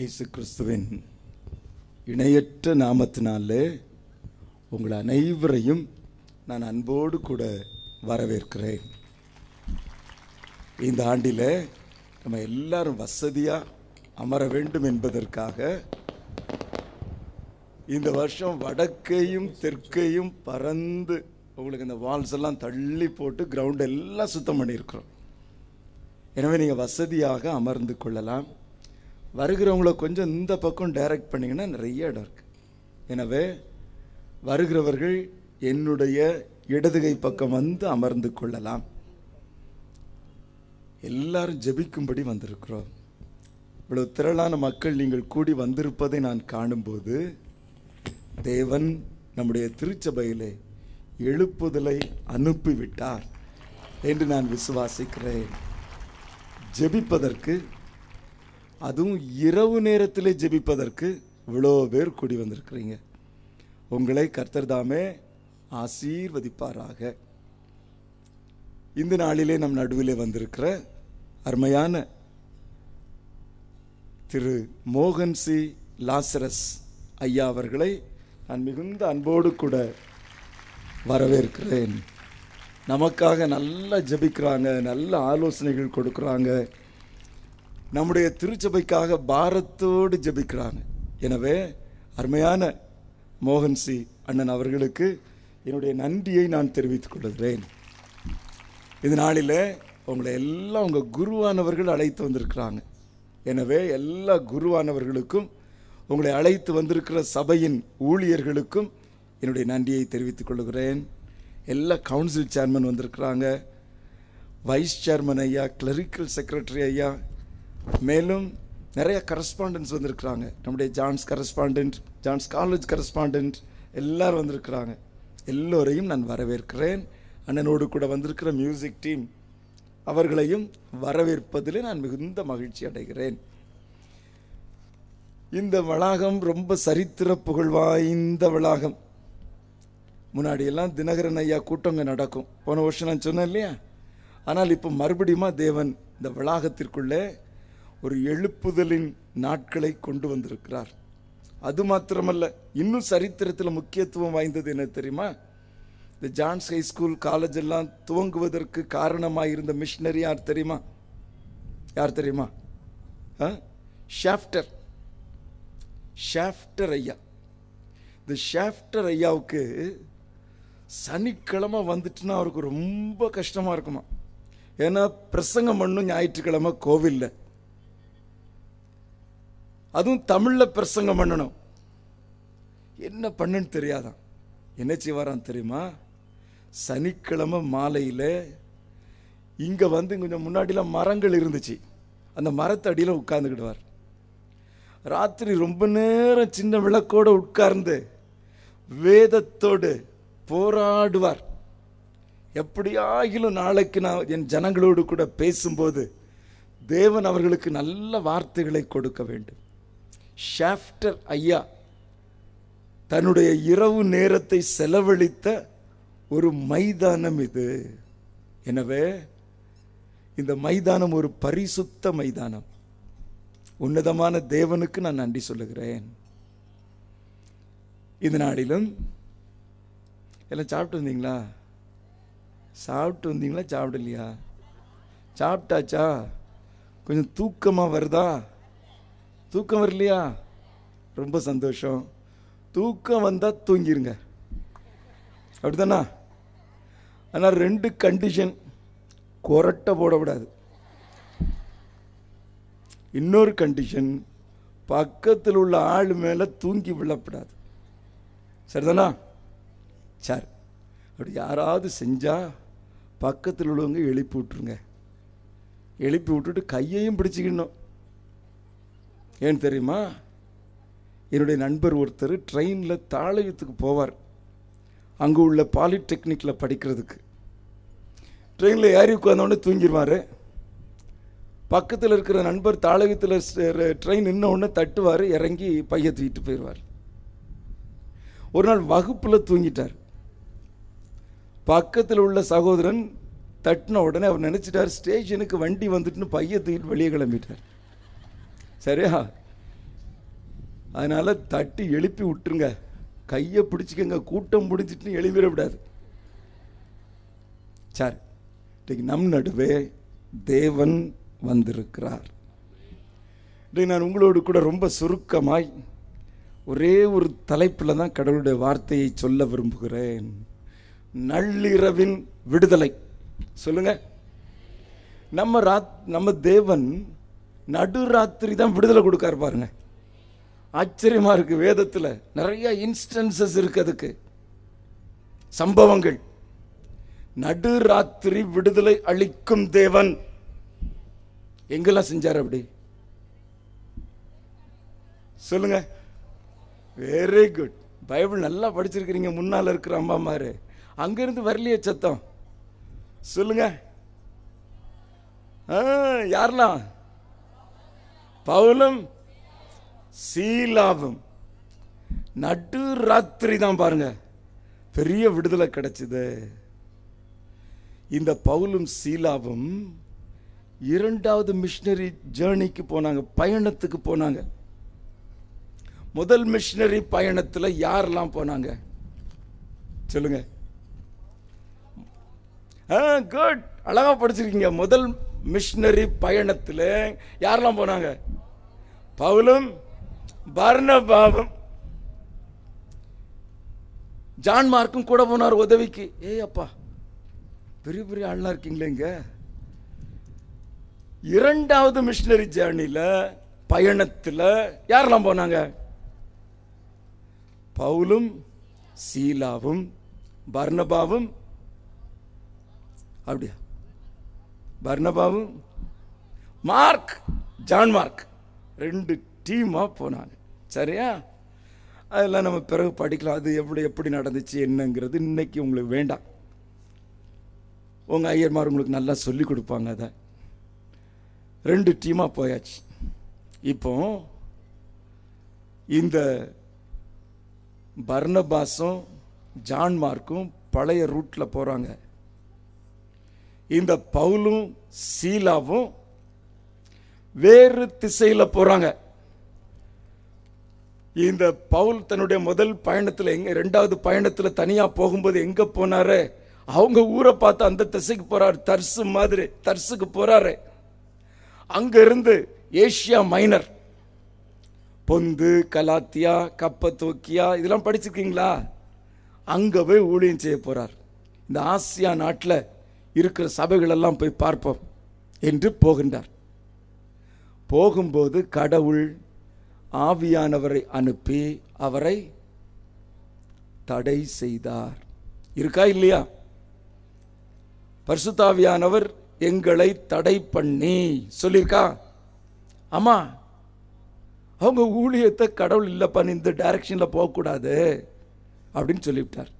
இயேசு கிறிஸ்துவின் இணையற்ற நாமத்தினாலே உங்கள் அனைவரையும் நான் அன்போடு கூட வரவேற்கிறேன் இந்த ஆண்டில் நம்ம எல்லாரும் வசதியாக அமர வேண்டும் என்பதற்காக இந்த வருஷம் வடக்கையும் தெற்கையும் பறந்து உங்களுக்கு இந்த வால்ஸ் எல்லாம் தள்ளி போட்டு கிரவுண்ட் எல்லாம் சுத்தம் பண்ணியிருக்கிறோம் எனவே நீங்கள் வசதியாக அமர்ந்து கொள்ளலாம் வருகிறவங்கள கொஞ்சம் இந்த பக்கம் டைரக்ட் பண்ணிங்கன்னா நிறைய இடம் இருக்குது எனவே வருகிறவர்கள் என்னுடைய இடதுகை பக்கம் வந்து அமர்ந்து கொள்ளலாம் எல்லாரும் ஜெபிக்கும்படி வந்திருக்கிறோம் இவ்வளவு திரளான மக்கள் நீங்கள் கூடி வந்திருப்பதை நான் காணும்போது தேவன் நம்முடைய திருச்சபையிலே எழுப்புதலை அனுப்பிவிட்டார் என்று நான் விசுவாசிக்கிறேன் ஜெபிப்பதற்கு அதுவும் இரவு நேரத்திலே ஜெபிப்பதற்கு இவ்வளோ பேர் கூடி வந்திருக்கிறீங்க உங்களை கர்த்தர் தாமே ஆசீர்வதிப்பாராக இந்த நாளிலே நம் நடுவிலே வந்திருக்கிற அருமையான திரு மோகன்சி லாசரஸ் ஐயா அவர்களை நான் மிகுந்த அன்போடு கூட வரவேற்கிறேன் நமக்காக நல்லா ஜபிக்கிறாங்க நல்ல ஆலோசனைகள் கொடுக்குறாங்க நம்முடைய திருச்சபைக்காக பாரத்தோடு ஜபிக்கிறாங்க எனவே அருமையான மோகன் சி அண்ணன் அவர்களுக்கு என்னுடைய நன்றியை நான் தெரிவித்துக் கொள்கிறேன் இது நாளில் உங்களை எல்லாம் உங்கள் குருவானவர்கள் அழைத்து வந்திருக்கிறாங்க எனவே எல்லா குருவானவர்களுக்கும் உங்களை அழைத்து வந்திருக்கிற சபையின் ஊழியர்களுக்கும் என்னுடைய நன்றியை தெரிவித்துக் கொள்கிறேன் எல்லா கவுன்சில் சேர்மன் வந்திருக்கிறாங்க வைஸ் சேர்மன் ஐயா கிளரிக்கல் செக்ரட்டரி ஐயா மேலும் நிறைய கரஸ்பாண்டன்ஸ் வந்திருக்கிறாங்க நம்முடைய John's correspondent John's college correspondent எல்லோரும் வந்திருக்கிறாங்க எல்லோரையும் நான் வரவேற்கிறேன் அண்ணனோடு கூட வந்திருக்கிற மியூசிக் டீம் அவர்களையும் வரவேற்பதிலே நான் மிகுந்த மகிழ்ச்சி அடைகிறேன் இந்த வளாகம் ரொம்ப சரித்திர புகழ் வாய்ந்த வளாகம் முன்னாடியெல்லாம் தினகரன் ஐயா கூட்டங்க நடக்கும் போன வருஷம் நான் சொன்னேன் இல்லையா ஆனால் இப்போ மறுபடியும் தேவன் இந்த வளாகத்திற்குள்ளே ஒரு எழுப்புதலின் நாட்களை கொண்டு வந்திருக்கிறார் அது மாத்திரமல்ல இன்னும் சரித்திரத்தில் முக்கியத்துவம் வாய்ந்தது என்ன தெரியுமா இந்த ஜான்ஸ் ஹைஸ்கூல் காலேஜ் எல்லாம் துவங்குவதற்கு காரணமாக இருந்த மிஷினரி யார் தெரியுமா யார் தெரியுமா ஷாஃப்டர் ஷாஃப்டர் ஐயா இந்த ஷாஃப்டர் ஐயாவுக்கு சனிக்கிழமை வந்துட்டுன்னா அவருக்கு ரொம்ப கஷ்டமாக இருக்குமா ஏன்னா பிரசங்கம் பண்ணும் ஞாயிற்றுக்கிழமை கோவிலில் அதுவும் தமிழில் பிரசங்கம் பண்ணணும் என்ன பண்ணுன்னு தெரியாதான் என்ன செய்வாரான் தெரியுமா சனிக்கிழமை மாலையில் இங்கே வந்து கொஞ்சம் முன்னாடிலாம் மரங்கள் இருந்துச்சு அந்த மரத்தடியில் உட்காந்துக்கிடுவார் ராத்திரி ரொம்ப நேரம் சின்ன விளக்கோடு உட்கார்ந்து வேதத்தோடு போராடுவார் எப்படியாகிலும் நாளைக்கு நான் என் ஜனங்களோடு கூட பேசும்போது தேவன் அவர்களுக்கு நல்ல வார்த்தைகளை கொடுக்க வேண்டும் ஷாஃப்டர் ஐயா தன்னுடைய இரவு நேரத்தை செலவழித்த ஒரு மைதானம் இது எனவே இந்த மைதானம் ஒரு பரிசுத்த மைதானம் உன்னதமான தேவனுக்கு நான் நன்றி சொல்லுகிறேன் இதனாலும் நாளிலும் எல்லாம் சாப்பிட்டு வந்தீங்களா சாப்பிட்டு வந்தீங்களா சாப்பிடலையா சாப்பிட்டாச்சா கொஞ்சம் தூக்கமாக வருதா தூக்கம் வரலையா ரொம்ப சந்தோஷம் தூக்கம் வந்தால் தூங்கிருங்க அப்படிதானா ஆனால் ரெண்டு கண்டிஷன் கொரட்டை போடக்கூடாது இன்னொரு கண்டிஷன் பக்கத்தில் உள்ள ஆள் மேலே தூங்கி விழப்படாது சரிதானா சார் அப்படி யாராவது செஞ்சால் பக்கத்தில் உள்ளவங்க எழுப்பி விட்ருங்க எழுப்பி விட்டுட்டு கையையும் பிடிச்சிக்கணும் ஏன் தெரியுமா என்னுடைய நண்பர் ஒருத்தர் ட்ரெயினில் தாளையத்துக்கு போவார் அங்கே உள்ள பாலிடெக்னிக்கில் படிக்கிறதுக்கு ட்ரெயினில் ஏறி உட்காந்தோடனே தூங்கிடுவார் பக்கத்தில் இருக்கிற நண்பர் தாளகத்தில் ட்ரெயின் நின்ன தட்டுவார் இறங்கி பைய தூக்கிட்டு போயிடுவார் ஒரு நாள் வகுப்பில் தூங்கிட்டார் பக்கத்தில் உள்ள சகோதரன் தட்டின உடனே அவர் நினச்சிட்டார் ஸ்டேஷனுக்கு வண்டி வந்துட்டுன்னு பைய தூக்கிட்டு வெளியே கிளம்பிட்டார் சரியா அதனால் தட்டி எழுப்பி விட்டுருங்க கையை பிடிச்சிக்கங்க கூட்டம் பிடிச்சிட்டு எழுப்பிடக்கூடாது சரி இன்றைக்கு நம் நடுவே தேவன் வந்திருக்கிறார் இன்றைக்கு நான் உங்களோடு கூட ரொம்ப சுருக்கமாய் ஒரே ஒரு தலைப்பில் தான் கடவுளுடைய வார்த்தையை சொல்ல விரும்புகிறேன் நள்ளிரவின் விடுதலை சொல்லுங்க நம்ம ராத் நம்ம தேவன் நடுராத்திரி தான் விடுதலை கொடுக்காரு பாருங்க ஆச்சரியமாக இருக்குது வேதத்தில் நிறைய இன்ஸ்டன்சஸ் இருக்குது அதுக்கு சம்பவங்கள் நடுராத்திரி விடுதலை அளிக்கும் தேவன் எங்கெல்லாம் செஞ்சார் அப்படி சொல்லுங்க வெரி குட் பைபிள் நல்லா படிச்சிருக்கிறீங்க முன்னால் இருக்கிற அம்மா மாரு அங்கேருந்து வரலையே சத்தம் சொல்லுங்க யாரெல்லாம் பவுலும் சீலாவும் நட்டு ராத்திரி தான் பாருங்க பெரிய விடுதலை கிடைச்சது இந்த பவுலும் சீலாவும் இரண்டாவது மிஷினரி ஜேர்னிக்கு போனாங்க பயணத்துக்கு போனாங்க முதல் மிஷினரி பயணத்தில் யாரெல்லாம் போனாங்க சொல்லுங்க குட் அழகாக படிச்சிருக்கீங்க முதல் மிஷினரி பயணத்தில் யாரெல்லாம் போனாங்க பவுலும் பர்ணபாவும் ஜான் மார்க்கும் கூட போனார் உதவிக்கு ஏய் அப்பா பெரிய பெரிய ஆள்லாம் இருக்கீங்களே இங்க இரண்டாவது மிஷினரி ஜேர்னியில் பயணத்தில் யாரெல்லாம் போனாங்க பவுலும் சீலாவும் பர்ணபாவும் அப்படியா பர்ணபாவும் மார்க் ஜான் மார்க் ரெண்டு டீமாக போனாங்க சரியா அதெல்லாம் நம்ம பிறகு படிக்கலாம் அது எப்படி எப்படி நடந்துச்சு என்னங்கிறது இன்னைக்கு உங்களுக்கு வேண்டாம் உங்கள் ஐயர்மார் உங்களுக்கு நல்லா சொல்லி கொடுப்பாங்க அதை ரெண்டு டீமாக போயாச்சு இப்போ இந்த பர்ணபாஸும் ஜான்மார்க்கும் பழைய ரூட்டில் போகிறாங்க இந்த பவுலும் சீலாவும் வேறு திசையில் போகிறாங்க இந்த பவுல் தன்னுடைய முதல் பயணத்தில் எங்கே ரெண்டாவது பயணத்தில் தனியாக போகும்போது எங்கே போனாரு அவங்க ஊரை பார்த்து அந்த திசைக்கு போகிறாரு தர்சு மாதிரி தர்சுக்கு போகிறாரு அங்கேருந்து ஏஷியா மைனர் பொந்து கலாத்தியா தோக்கியா இதெல்லாம் படிச்சிருக்கீங்களா அங்கே போய் ஊழியம் செய்ய போகிறார் இந்த ஆசியா நாட்டில் இருக்கிற சபைகளெல்லாம் போய் பார்ப்போம் என்று போகின்றார் போகும்போது கடவுள் ஆவியானவரை அனுப்பி அவரை தடை செய்தார் இருக்கா இல்லையா பரிசுத்தாவியானவர் எங்களை தடை பண்ணி சொல்லியிருக்கா ஆமா அவங்க ஊழியத்தை கடவுள் இல்லைப்பா இந்த டைரக்ஷனில் போகக்கூடாது அப்படின்னு சொல்லிவிட்டார்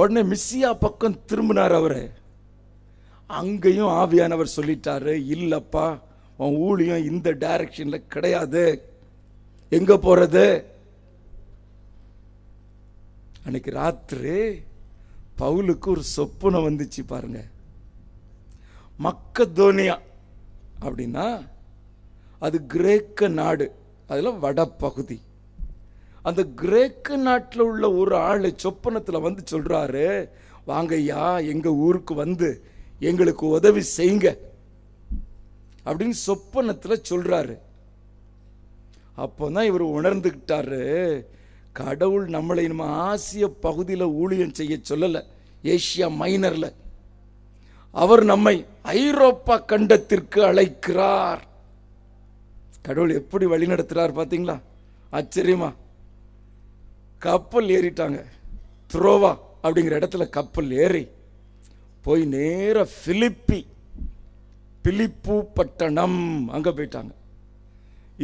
உடனே மிஸ்ஸியா பக்கம் திரும்பினார் அவர் அங்கேயும் ஆவியானவர் சொல்லிட்டாரு இல்லைப்பா உன் ஊழியம் இந்த டைரக்ஷனில் கிடையாது எங்கே போகிறது அன்னைக்கு ராத்திரி பவுலுக்கு ஒரு சொப்புனை வந்துச்சு பாருங்க தோனியா அப்படின்னா அது கிரேக்க நாடு அதில் வடப்பகுதி அந்த கிரேக்க நாட்டில் உள்ள ஒரு ஆள் சொப்பனத்தில் வந்து சொல்கிறாரு வாங்கய்யா எங்கள் ஊருக்கு வந்து எங்களுக்கு உதவி செய்யுங்க அப்படின்னு சொப்பனத்தில் சொல்கிறாரு அப்போ தான் இவர் உணர்ந்துக்கிட்டாரு கடவுள் நம்மளை நம்ம ஆசிய பகுதியில் ஊழியம் செய்ய சொல்லலை ஏஷியா மைனரில் அவர் நம்மை ஐரோப்பா கண்டத்திற்கு அழைக்கிறார் கடவுள் எப்படி வழி நடத்துகிறார் பார்த்தீங்களா ஆச்சரியமா கப்பல் ஏறிட்டாங்க த்ரோவா அப்படிங்கிற இடத்துல கப்பல் ஏறி போய் நேராக பிலிப்பி பிலிப்பு பட்டணம் அங்கே போயிட்டாங்க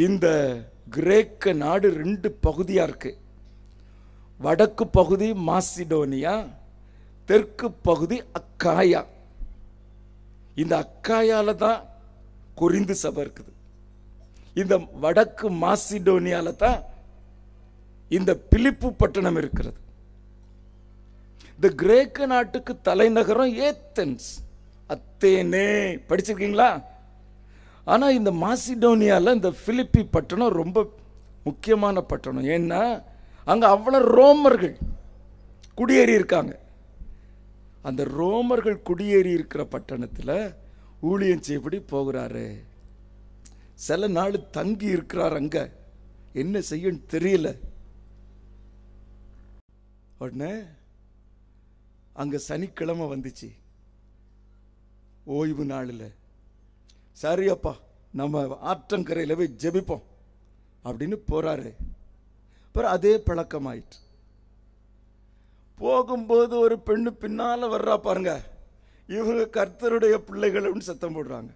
இந்த கிரேக்க நாடு ரெண்டு பகுதியாக இருக்குது வடக்கு பகுதி மாசிடோனியா தெற்கு பகுதி அக்காயா இந்த அக்காயால் தான் குறிந்து சபை இருக்குது இந்த வடக்கு மாசிடோனியால தான் இந்த பிலிப்பு பட்டணம் இருக்கிறது இந்த கிரேக்க நாட்டுக்கு தலைநகரம் ஏத்தன்ஸ் அத்தேனே படிச்சிருக்கீங்களா ஆனால் இந்த மாசிடோனியாவில் இந்த பிலிப்பி பட்டணம் ரொம்ப முக்கியமான பட்டணம் ஏன்னா அங்கே அவ்வளோ ரோமர்கள் குடியேறி இருக்காங்க அந்த ரோமர்கள் குடியேறி இருக்கிற பட்டணத்தில் ஊழியம் செய்யப்படி போகிறாரு சில நாள் தங்கி இருக்கிறார் அங்கே என்ன செய்யும் தெரியல உடனே அங்கே சனிக்கிழமை வந்துச்சு ஓய்வு நாளில் சரியப்பா நம்ம ஆற்றங்கரையில் போய் ஜெபிப்போம் அப்படின்னு போகிறாரு அப்புறம் அதே பழக்கமாயிட்டு போகும்போது ஒரு பெண்ணு பின்னால் வர்றா பாருங்க இவங்க கர்த்தருடைய பிள்ளைகள்னு சத்தம் போடுறாங்க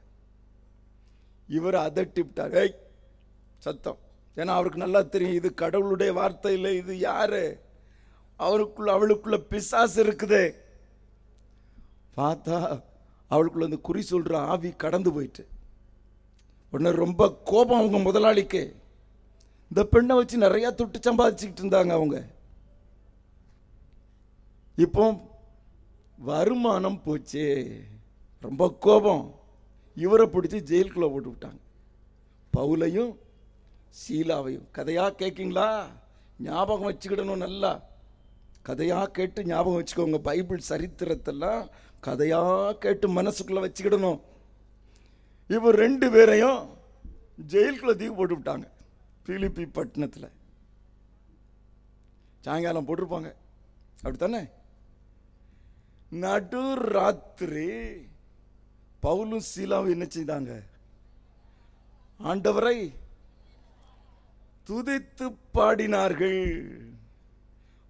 இவர் அதை விட்டார் ஏய் சத்தம் ஏன்னா அவருக்கு நல்லா தெரியும் இது கடவுளுடைய வார்த்தை இல்லை இது யாரு அவருக்குள்ள அவளுக்குள்ள பிசாசு இருக்குது பார்த்தா அவளுக்குள்ள அந்த குறி சொல்கிற ஆவி கடந்து போயிட்டு உடனே ரொம்ப கோபம் அவங்க முதலாளிக்கு இந்த பெண்ணை வச்சு நிறையா தொட்டு சம்பாதிச்சுக்கிட்டு இருந்தாங்க அவங்க இப்போ வருமானம் போச்சு ரொம்ப கோபம் இவரை பிடிச்சி ஜெயிலுக்குள்ளே போட்டு விட்டாங்க பவுலையும் சீலாவையும் கதையாக கேட்கிங்களா ஞாபகம் வச்சுக்கிடணும் நல்லா கதையாக கேட்டு ஞாபகம் வச்சுக்கோங்க பைபிள் சரித்திரத்தெல்லாம் கதையாக கேட்டு மனசுக்குள்ளே வச்சுக்கிடணும் இவர் ரெண்டு பேரையும் ஜெயிலுக்குள்ளே தீவு போட்டு விட்டாங்க பிலிப்பி பட்டினத்தில் சாயங்காலம் போட்டிருப்பாங்க அப்படித்தானே நடு ராத்திரி பவுலும் சீலாவும் என்ன செய்தாங்க ஆண்டவரை துதித்து பாடினார்கள்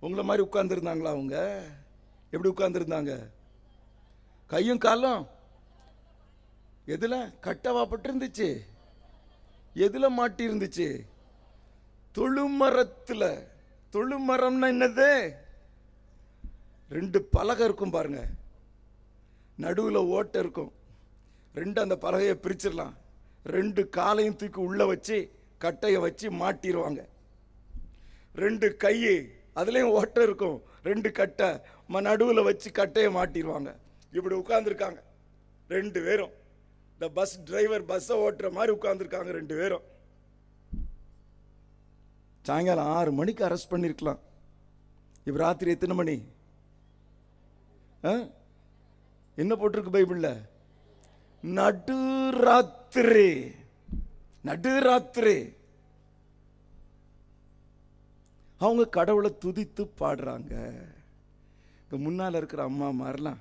உங்களை மாதிரி உட்கார்ந்துருந்தாங்களா அவங்க எப்படி உட்கார்ந்துருந்தாங்க கையும் காலும் எதில் கட்டவாப்பட்டிருந்துச்சு எதில் மாட்டி இருந்துச்சு தொழுமரத்தில் தொழுமரம்னா என்னது ரெண்டு பலகை இருக்கும் பாருங்க நடுவில் ஓட்டை இருக்கும் ரெண்டு அந்த பலகையை பிரிச்சிடலாம் ரெண்டு காலையும் தூக்கி உள்ளே வச்சு கட்டையை வச்சு மாட்டிடுவாங்க ரெண்டு கை அதுலேயும் ஓட்டை இருக்கும் ரெண்டு கட்டை நடுவில் வச்சு கட்டையை மாட்டிடுவாங்க இப்படி உட்காந்துருக்காங்க ரெண்டு பேரும் இந்த பஸ் டிரைவர் பஸ்ஸை ஓட்டுற மாதிரி உட்காந்துருக்காங்க ரெண்டு பேரும் சாயங்காலம் ஆறு மணிக்கு அரெஸ்ட் பண்ணியிருக்கலாம் இப்போ ராத்திரி எத்தனை மணி என்ன போட்டிருக்கு பைபிளில் நடு ராத்திரி நடு ராத்திரி அவங்க கடவுளை துதித்து பாடுறாங்க இப்போ முன்னால் இருக்கிற அம்மா மாதிரிலாம்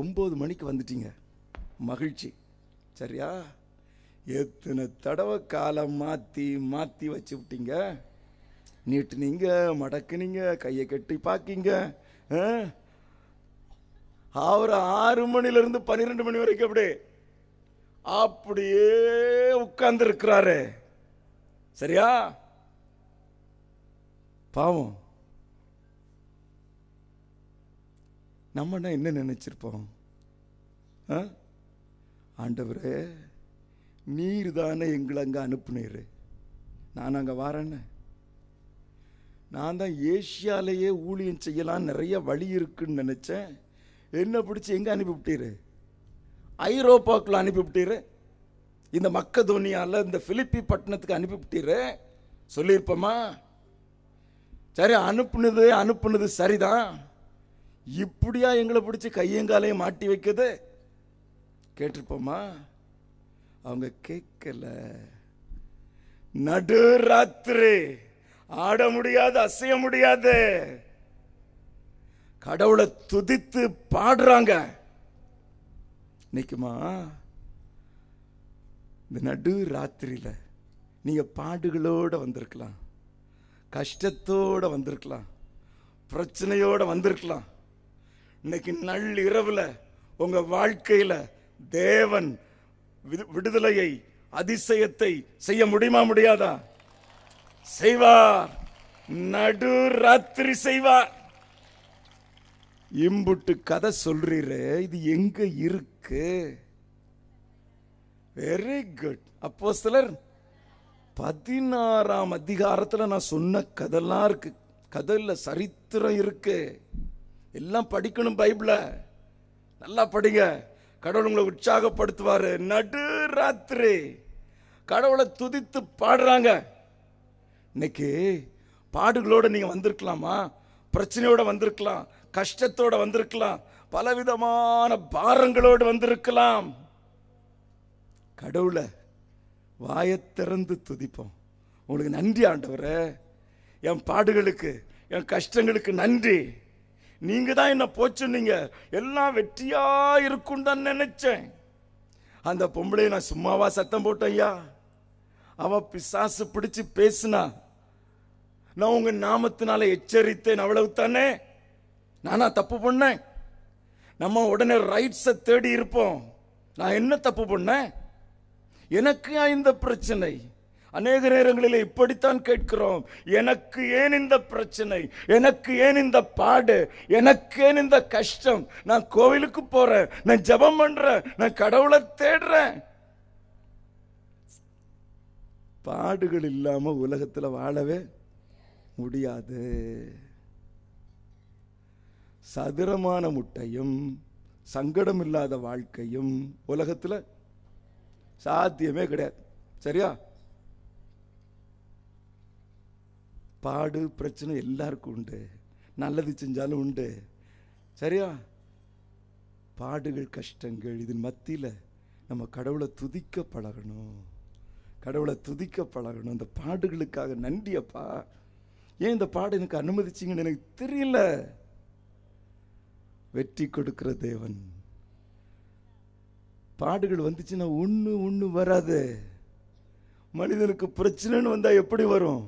ஒம்பது மணிக்கு வந்துட்டீங்க மகிழ்ச்சி சரியா எத்தனை தடவை காலை மாற்றி மாற்றி வச்சு விட்டீங்க நீட்டுனீங்க மடக்குனீங்க கையை கட்டி பார்க்கிங்க அவர் ஆறு மணிலேருந்து பன்னிரெண்டு மணி வரைக்கும் அப்படியே அப்படியே உட்கார்ந்துருக்கிறாரு சரியா பாவம் நம்ம என்ன நினச்சிருப்போம் ஆ ஆண்டவரே நீர் தானே எங்களை அங்கே அனுப்புனீர் நான் அங்கே வரேன்னு நான் தான் ஏஷியாலேயே ஊழியம் செய்யலாம் நிறைய வழி இருக்குன்னு நினச்சேன் என்ன பிடிச்சி எங்கே அனுப்பிவிட்டீரு அனுப்பி அனுப்பிவிட்டீரு இந்த மக்க தோனியால் இந்த பிலிப்பி பட்டணத்துக்கு அனுப்பிவிட்டீரு சொல்லியிருப்போமா சரி அனுப்புனது அனுப்புனது சரிதான் இப்படியா எங்களை பிடிச்சி கையங்காலையும் மாட்டி வைக்கிறது கேட்டிருப்போமா அவங்க கேட்கல நடு ராத்திரி ஆட முடியாது அசைய முடியாது கடவுளை துதித்து பாடுறாங்க நிற்குமா இந்த நடு ராத்திரியில் நீங்கள் பாடுகளோடு வந்திருக்கலாம் கஷ்டத்தோடு வந்திருக்கலாம் பிரச்சனையோடு வந்திருக்கலாம் இன்னைக்கு நள்ளிரவில் உங்கள் வாழ்க்கையில் தேவன் விடுதலையை அதிசயத்தை செய்ய முடியுமா முடியாதா செய்வார் நடு ராத்திரி செய்வார் இம்புட்டு கதை சொல்றீரு இது எங்க இருக்கு வெரி குட் அப்போ சிலர் பதினாறாம் அதிகாரத்தில் நான் சொன்ன கதெல்லாம் இருக்கு கதையில் சரித்திரம் இருக்குது எல்லாம் படிக்கணும் பைபிளை நல்லா படிங்க கடவுள் உங்களை உற்சாகப்படுத்துவார் நடு ராத்திரி கடவுளை துதித்து பாடுறாங்க இன்னைக்கு பாடுகளோடு நீங்கள் வந்திருக்கலாமா பிரச்சனையோடு வந்திருக்கலாம் கஷ்டத்தோடு வந்திருக்கலாம் பலவிதமான பாரங்களோடு வந்திருக்கலாம் கடவுளை வாயை திறந்து துதிப்போம் உங்களுக்கு நன்றி ஆண்டவர் என் பாடுகளுக்கு என் கஷ்டங்களுக்கு நன்றி நீங்கள் தான் என்ன போச்சுன்னீங்க எல்லாம் வெற்றியாக இருக்கும் தான் நினச்சேன் அந்த பொம்பளை நான் சும்மாவா சத்தம் போட்டேன் ஐயா அவன் பிசாசு பிடிச்சு பேசினா நான் உங்கள் நாமத்தினால எச்சரித்தேன் அவ்வளவு தானே நானா தப்பு பண்ணேன் நம்ம உடனே ரைட்ஸை தேடி இருப்போம் நான் என்ன தப்பு பண்ணேன் எனக்கு இந்த பிரச்சனை அநேக நேரங்களில் இப்படித்தான் கேட்கிறோம் எனக்கு ஏன் இந்த பிரச்சனை எனக்கு ஏன் இந்த பாடு எனக்கு ஏன் இந்த கஷ்டம் நான் கோவிலுக்கு போறேன் நான் ஜபம் பண்றேன் நான் கடவுளை தேடுறேன் பாடுகள் இல்லாம உலகத்துல வாழவே முடியாது சதுரமான முட்டையும் சங்கடம் இல்லாத வாழ்க்கையும் உலகத்தில் சாத்தியமே கிடையாது சரியா பாடு பிரச்சனை எல்லாருக்கும் உண்டு நல்லது செஞ்சாலும் உண்டு சரியா பாடுகள் கஷ்டங்கள் இதன் மத்தியில் நம்ம கடவுளை துதிக்க பழகணும் கடவுளை துதிக்க பழகணும் அந்த பாடுகளுக்காக நன்றியப்பா ஏன் இந்த பாடு எனக்கு அனுமதிச்சிங்கன்னு எனக்கு தெரியல வெற்றி கொடுக்கிற தேவன் பாடுகள் வந்துச்சுன்னா ஒன்று ஒன்று வராது மனிதனுக்கு பிரச்சனைன்னு வந்தால் எப்படி வரும்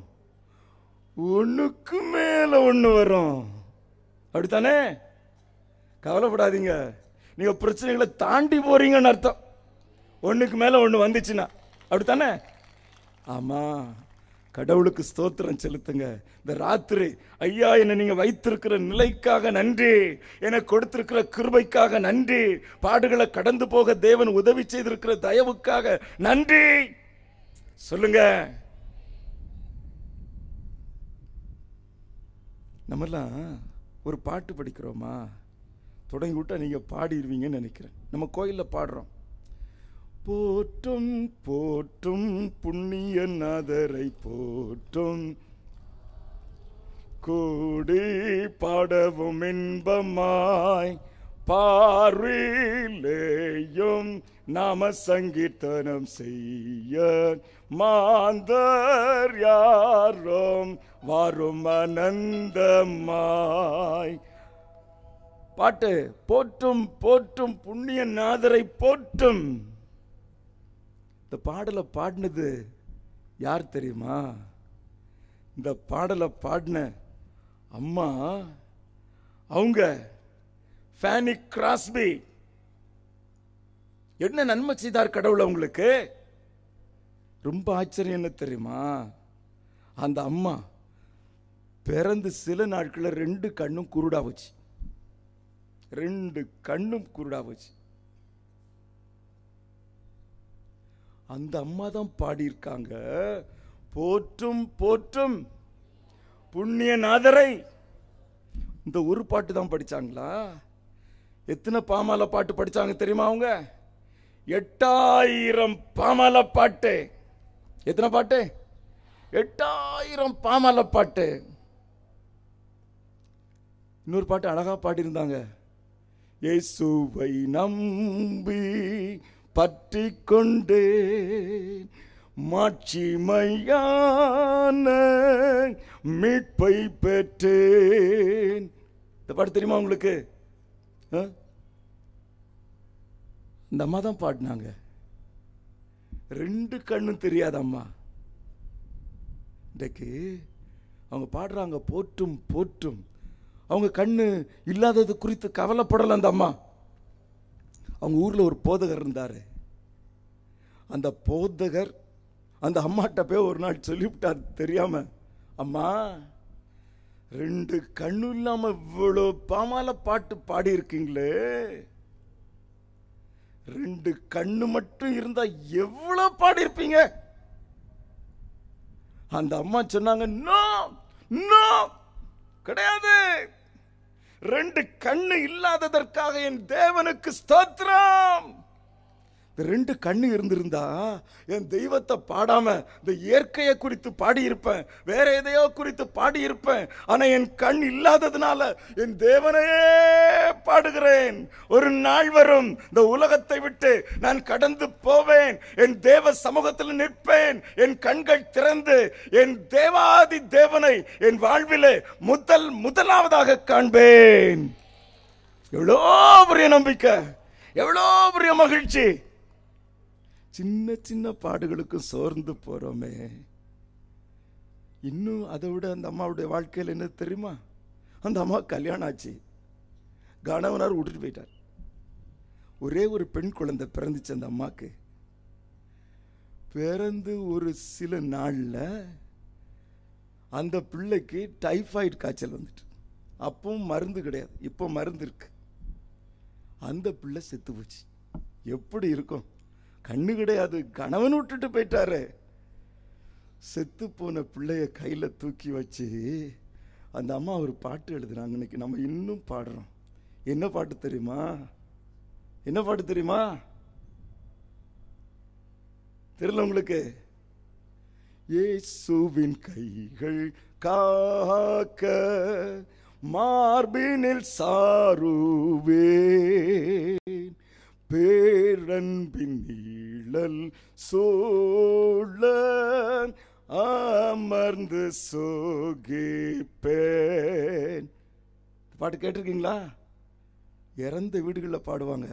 ஒண்ணுக்கு மேலே ஒன்று வரும் அப்படித்தானே கவலைப்படாதீங்க நீங்கள் பிரச்சனைகளை தாண்டி போகிறீங்கன்னு அர்த்தம் ஒன்றுக்கு மேலே ஒன்று வந்துச்சுன்னா அப்படித்தானே ஆமாம் கடவுளுக்கு ஸ்தோத்திரம் செலுத்துங்க இந்த ராத்திரி ஐயா என்னை நீங்கள் வைத்திருக்கிற நிலைக்காக நன்றி என கொடுத்திருக்கிற கிருபைக்காக நன்றி பாடுகளை கடந்து போக தேவன் உதவி செய்திருக்கிற தயவுக்காக நன்றி சொல்லுங்கள் நம்மெல்லாம் ஒரு பாட்டு படிக்கிறோமா தொடங்கி விட்டால் நீங்கள் பாடிடுவீங்கன்னு நினைக்கிறேன் நம்ம கோயிலில் பாடுறோம் போற்றும் போற்றும் புண்ணிய நாதரை போற்றும் கூடி பாடவும் இன்பமாய் பாரிலேயும் நாம சங்கீர்த்தனம் செய்ய மாந்தர் யாரும் வரும் அனந்தமாய் பாட்டு போற்றும் போற்றும் புண்ணிய நாதரை போற்றும் இந்த பாடலை பாடினது யார் தெரியுமா இந்த பாடலை பாடின அம்மா அவங்க ஃபேனிக் கிராஸ்பி என்ன நன்மை செய்தார் கடவுள் அவங்களுக்கு ரொம்ப ஆச்சரியம் என்ன தெரியுமா அந்த அம்மா பிறந்து சில நாட்களில் ரெண்டு கண்ணும் குருடாக போச்சு ரெண்டு கண்ணும் குருடாக போச்சு அந்த அம்மா தான் பாடியிருக்காங்க போற்றும் போற்றும் புண்ணிய நாதரை இந்த ஒரு பாட்டு தான் படித்தாங்களா எத்தனை பாமால பாட்டு படித்தாங்க தெரியுமா அவங்க எட்டாயிரம் பாமால பாட்டு எத்தனை பாட்டு எட்டாயிரம் பாமால பாட்டு இன்னொரு பாட்டு அழகாக பாடியிருந்தாங்க இயேசுவை நம்பி பற்றி கொண்டு மையான மீட்பை பெற்றேன் இந்த பாட்டு தெரியுமா உங்களுக்கு இந்த அம்மா தான் பாடினாங்க ரெண்டு கண்ணும் தெரியாத அம்மா இன்றைக்கு அவங்க பாடுறாங்க போற்றும் போற்றும் அவங்க கண்ணு இல்லாதது குறித்து கவலைப்படலை அந்த அம்மா அவங்க ஊரில் ஒரு போதகர் இருந்தார் அந்த போதகர் அந்த அம்மாட்ட போய் ஒரு நாள் சொல்லிவிட்டார் தெரியாமல் அம்மா ரெண்டு கண்ணு இல்லாமல் இவ்வளோ பாமால பாட்டு பாடியிருக்கீங்களே ரெண்டு கண்ணு மட்டும் இருந்தா எவ்வளோ பாடியிருப்பீங்க அந்த அம்மா சொன்னாங்க கிடையாது ரெண்டு கண்ணு இல்லாததற்காக என் தேவனுக்கு ஸ்தோத்திரம் இந்த ரெண்டு கண்ணு இருந்திருந்தா என் தெய்வத்தை பாடாமல் இந்த இயற்கையை குறித்து பாடியிருப்பேன் வேற எதையோ குறித்து பாடியிருப்பேன் ஆனால் என் கண் இல்லாததுனால என் தேவனையே பாடுகிறேன் ஒரு நாள் வரும் இந்த உலகத்தை விட்டு நான் கடந்து போவேன் என் தேவ சமூகத்தில் நிற்பேன் என் கண்கள் திறந்து என் தேவாதி தேவனை என் வாழ்விலே முதல் முதலாவதாக காண்பேன் எவ்வளோ பெரிய நம்பிக்கை எவ்வளோ பெரிய மகிழ்ச்சி சின்ன சின்ன பாடுகளுக்கும் சோர்ந்து போகிறோமே இன்னும் அதை விட அந்த அம்மாவுடைய வாழ்க்கையில் என்ன தெரியுமா அந்த அம்மா கல்யாணம் ஆச்சு கணவனார் விட்டுட்டு போயிட்டார் ஒரே ஒரு பெண் குழந்தை பிறந்துச்சு அந்த அம்மாவுக்கு பிறந்து ஒரு சில நாளில் அந்த பிள்ளைக்கு டைஃபாய்டு காய்ச்சல் வந்துட்டு அப்பவும் மருந்து கிடையாது இப்போ மருந்து இருக்கு அந்த பிள்ளை செத்து போச்சு எப்படி இருக்கும் கண்ணு கிடையாது கணவன் விட்டுட்டு போயிட்டாரு செத்து போன பிள்ளைய கையில் தூக்கி வச்சு அந்த அம்மா ஒரு பாட்டு எழுதுறாங்க இன்னைக்கு நம்ம இன்னும் பாடுறோம் என்ன பாட்டு தெரியுமா என்ன பாட்டு தெரியுமா தெரியல உங்களுக்கு ஏசுவின் கைகள் காக்க மார்பினில் சாருவே பேரன்பின் நீழல் சூழ அமர்ந்து சோகிப்பேன் பாட்டு கேட்டிருக்கீங்களா இறந்த வீடுகளில் பாடுவாங்க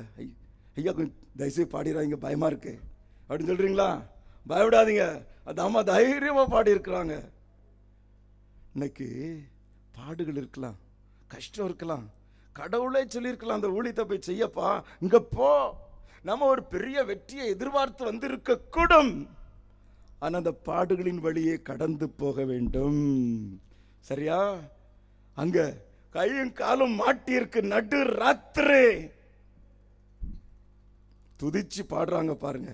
ஐயா கொஞ்சம் தயவுசெய்து பாடிடுறாங்க பயமாக இருக்கு அப்படின்னு சொல்கிறீங்களா பயப்படாதீங்க அது அம்மா தைரியமாக பாடியிருக்கிறாங்க இன்னைக்கு பாடுகள் இருக்கலாம் கஷ்டம் இருக்கலாம் கடவுளே சொல்லியிருக்கலாம் அந்த ஊழியத்தை போய் செய்யப்பா இங்கே போ நம்ம ஒரு பெரிய வெற்றியை எதிர்பார்த்து வந்திருக்க கூடும் ஆனால் அந்த பாடுகளின் வழியே கடந்து போக வேண்டும் சரியா அங்கே கையும் காலும் மாட்டியிருக்கு நடு ராத்திரி துதிச்சு பாடுறாங்க பாருங்க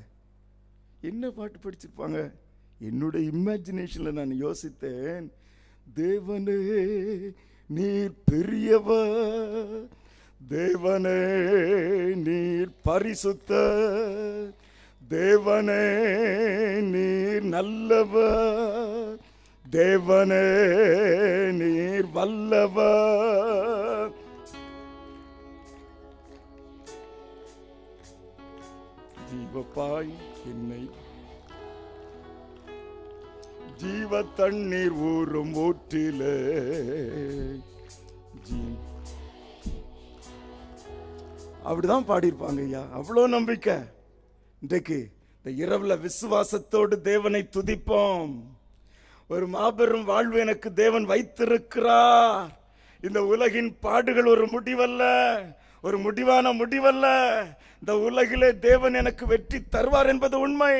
என்ன பாட்டு படிச்சிருப்பாங்க என்னுடைய இமேஜினேஷனில் நான் யோசித்தேன் தேவனே நீர் பெரியவர் தேவனே நீர் பரிசுத்த தேவனே நீர் நல்லவ தேவனே நீர் வல்லவ ஜீவப்பாய் என்னை ஜீவ தண்ணீர் ஊறும் ஊற்றிலே அப்படிதான் பாடியிருப்பாங்க ஐயா அவ்வளோ நம்பிக்கை இன்றைக்கு இந்த இரவுல விசுவாசத்தோடு தேவனை துதிப்போம் ஒரு மாபெரும் வாழ்வு எனக்கு தேவன் வைத்திருக்கிறார் இந்த உலகின் பாடுகள் ஒரு முடிவல்ல ஒரு முடிவான முடிவல்ல இந்த உலகிலே தேவன் எனக்கு வெற்றி தருவார் என்பது உண்மை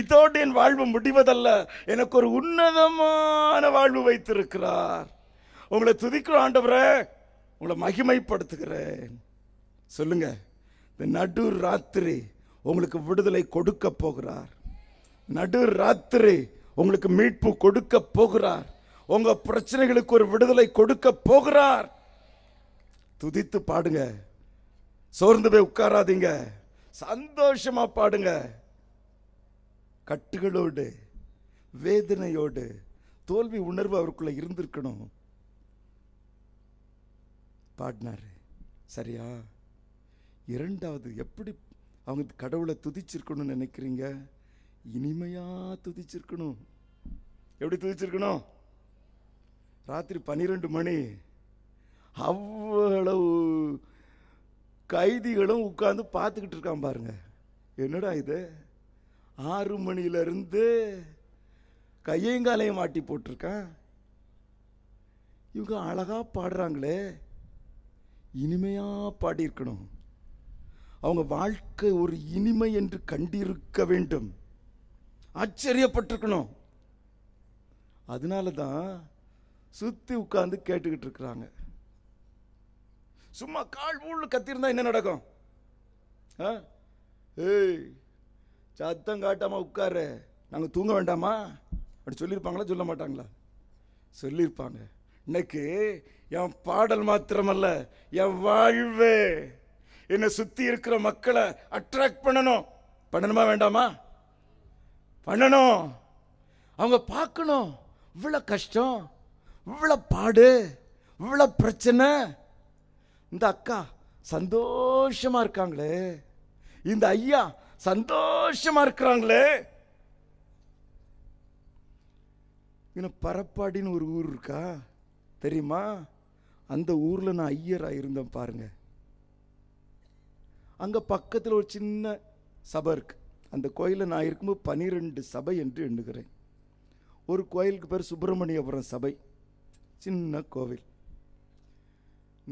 இதோடு என் வாழ்வு முடிவதல்ல எனக்கு ஒரு உன்னதமான வாழ்வு வைத்திருக்கிறார் உங்களை துதிக்கிற ஆண்டவர உங்களை மகிமைப்படுத்துகிறேன் சொல்லுங்க இந்த நடு ராத்திரி உங்களுக்கு விடுதலை கொடுக்க போகிறார் நடு ராத்திரி உங்களுக்கு மீட்பு கொடுக்க போகிறார் உங்க பிரச்சனைகளுக்கு ஒரு விடுதலை கொடுக்க போகிறார் துதித்து பாடுங்க சோர்ந்து போய் உட்காராதீங்க சந்தோஷமா பாடுங்க கட்டுகளோடு வேதனையோடு தோல்வி உணர்வு அவருக்குள்ள இருந்திருக்கணும் பாடினாரு சரியா இரண்டாவது எப்படி அவங்க கடவுளை துதிச்சிருக்கணும்னு நினைக்கிறீங்க இனிமையாக துதிச்சிருக்கணும் எப்படி துதிச்சிருக்கணும் ராத்திரி பன்னிரெண்டு மணி அவ்வளவு கைதிகளும் உட்காந்து பார்த்துக்கிட்டு இருக்கான் பாருங்க என்னடா இது ஆறு மணியிலிருந்து கையங்காலையும் மாட்டி போட்டிருக்கான் இவங்க அழகாக பாடுறாங்களே இனிமையாக பாடியிருக்கணும் அவங்க வாழ்க்கை ஒரு இனிமை என்று கண்டிருக்க வேண்டும் ஆச்சரியப்பட்டிருக்கணும் அதனால தான் சுற்றி உட்காந்து கேட்டுக்கிட்டு இருக்கிறாங்க சும்மா கால் ஊழல் கத்திருந்தா என்ன நடக்கும் ஆ ஏய் சத்தம் காட்டாமா உட்கார நாங்கள் தூங்க வேண்டாமா அப்படி சொல்லியிருப்பாங்களா சொல்ல மாட்டாங்களா சொல்லியிருப்பாங்க இன்னைக்கு என் பாடல் மாத்திரமல்ல என் வாழ்வு என்னை சுற்றி இருக்கிற மக்களை அட்ராக்ட் பண்ணணும் பண்ணணுமா வேண்டாமா பண்ணணும் அவங்க பார்க்கணும் இவ்வளோ கஷ்டம் இவ்வளோ பாடு இவ்வளோ பிரச்சனை இந்த அக்கா சந்தோஷமாக இருக்காங்களே இந்த ஐயா சந்தோஷமாக இருக்கிறாங்களே இன்னும் பரப்பாடின்னு ஒரு ஊர் இருக்கா தெரியுமா அந்த ஊரில் நான் ஐயராக இருந்தேன் பாருங்க அங்கே பக்கத்தில் ஒரு சின்ன சபை இருக்கு அந்த கோயிலில் நான் இருக்கும்போது பனிரெண்டு சபை என்று எண்ணுகிறேன் ஒரு கோயிலுக்கு பேர் சுப்பிரமணியபுரம் சபை சின்ன கோவில்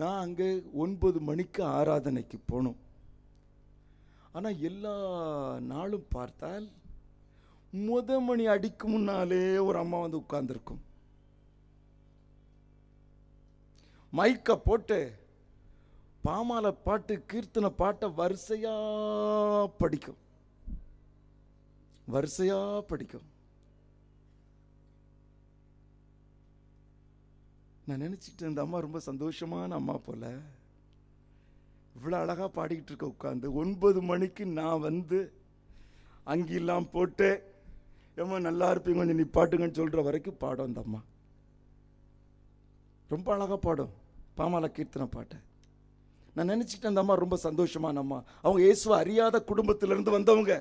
நான் அங்கே ஒன்பது மணிக்கு ஆராதனைக்கு போனோம் ஆனால் எல்லா நாளும் பார்த்தால் முத மணி அடிக்கு முன்னாலே ஒரு அம்மா வந்து உட்கார்ந்துருக்கும் மைக்கை போட்டு பாமால பாட்டு கீர்த்தன பாட்டை வரிசையாக படிக்கும் வரிசையாக படிக்கும் நான் நினச்சிட்டு இந்த அம்மா ரொம்ப சந்தோஷமான அம்மா போல் இவ்வளோ அழகாக பாடிக்கிட்டு இருக்க உட்காந்து ஒன்பது மணிக்கு நான் வந்து அங்கெல்லாம் போட்டு ஏமா நல்லா இருப்பீங்க கொஞ்சம் நீ பாட்டுங்கன்னு சொல்கிற வரைக்கும் பாடும் அந்த அம்மா ரொம்ப அழகாக பாடும் பாமால கீர்த்தனை பாட்டை நான் நினச்சிட்டேன் அந்த அம்மா ரொம்ப சந்தோஷமான அம்மா அவங்க இயேசுவை அறியாத குடும்பத்திலேருந்து வந்தவங்க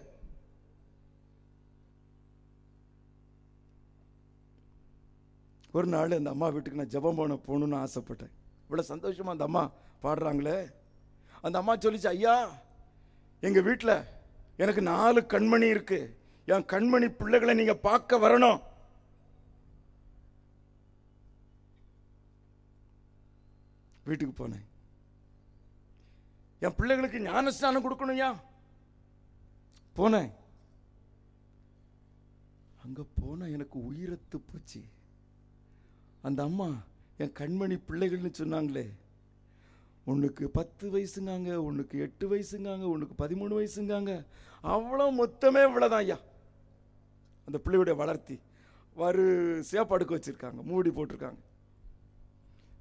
ஒரு நாள் அந்த அம்மா வீட்டுக்கு நான் ஜபம் போன போகணுன்னு ஆசைப்பட்டேன் இவ்வளோ சந்தோஷமாக அந்த அம்மா பாடுறாங்களே அந்த அம்மா சொல்லிச்சு ஐயா எங்கள் வீட்டில் எனக்கு நாலு கண்மணி இருக்குது என் கண்மணி பிள்ளைகளை நீங்கள் பார்க்க வரணும் வீட்டுக்கு போனேன் என் பிள்ளைகளுக்கு ஞானஸ்நானம் கொடுக்கணும்யா போனேன் அங்கே போனால் எனக்கு உயிரத்து போச்சு அந்த அம்மா என் கண்மணி பிள்ளைகள்னு சொன்னாங்களே உனக்கு பத்து வயசுங்காங்க ஒன்றுக்கு எட்டு வயசுங்காங்க உனக்கு பதிமூணு வயசுங்காங்க அவ்வளோ மொத்தமே இவ்வளோதான் ஐயா அந்த பிள்ளையுடைய வளர்த்தி வறு சேப்பாடுக்கு வச்சுருக்காங்க மூடி போட்டிருக்காங்க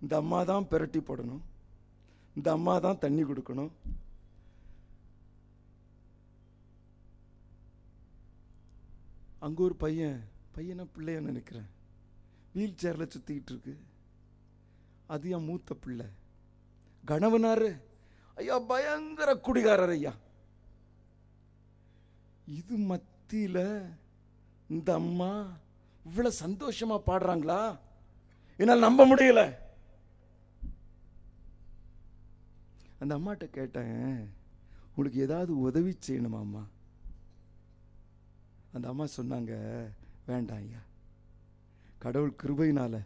இந்த அம்மா தான் பெரட்டி போடணும் இந்த அம்மா தான் தண்ணி கொடுக்கணும் அங்கே ஒரு பையன் பையனை பிள்ளையன்னு நினைக்கிறேன் வீல் சேரில் சுற்றிக்கிட்டு இருக்கு அது என் மூத்த பிள்ளை கணவனார் ஐயா பயங்கர குடிகாரர் ஐயா இது மத்தியில் இந்த அம்மா இவ்வளோ சந்தோஷமாக பாடுறாங்களா என்னால் நம்ப முடியல அந்த அம்மாட்ட கேட்டேன் உங்களுக்கு ஏதாவது உதவி செய்யணுமா அம்மா அந்த அம்மா சொன்னாங்க வேண்டாம் ஐயா கடவுள் கிருபையினால்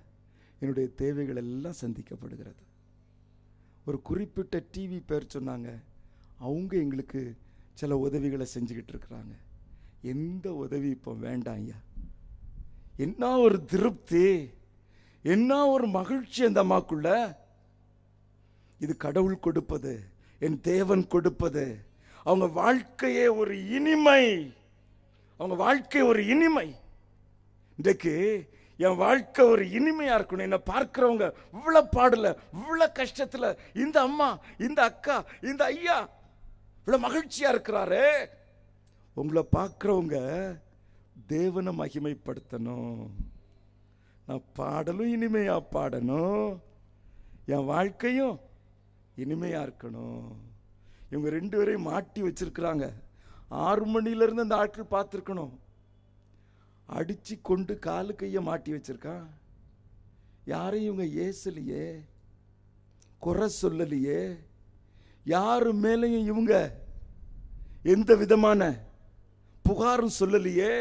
என்னுடைய தேவைகள் எல்லாம் சந்திக்கப்படுகிறது ஒரு குறிப்பிட்ட டிவி பேர் சொன்னாங்க அவங்க எங்களுக்கு சில உதவிகளை செஞ்சுக்கிட்டு இருக்கிறாங்க எந்த உதவி இப்போ வேண்டாம் ஐயா என்ன ஒரு திருப்தி என்ன ஒரு மகிழ்ச்சி அந்த அம்மாக்குள்ள இது கடவுள் கொடுப்பது என் தேவன் கொடுப்பது அவங்க வாழ்க்கையே ஒரு இனிமை அவங்க வாழ்க்கை ஒரு இனிமை இன்றைக்கு என் வாழ்க்கை ஒரு இனிமையாக இருக்கணும் என்னை பார்க்குறவங்க இவ்வளோ பாடல இவ்வளோ கஷ்டத்தில் இந்த அம்மா இந்த அக்கா இந்த ஐயா இவ்வளோ மகிழ்ச்சியாக இருக்கிறாரு உங்களை பார்க்குறவங்க தேவனை மகிமைப்படுத்தணும் நான் பாடலும் இனிமையாக பாடணும் என் வாழ்க்கையும் இனிமையாக இருக்கணும் இவங்க ரெண்டு பேரையும் மாட்டி வச்சுருக்குறாங்க ஆறு மணிலேருந்து அந்த ஆட்கள் பார்த்துருக்கணும் அடித்து கொண்டு காலு கையை மாட்டி வச்சிருக்கான் யாரையும் இவங்க ஏசலையே குறை சொல்லலையே யாரு மேலேயும் இவங்க எந்த விதமான புகாரும் சொல்லலையே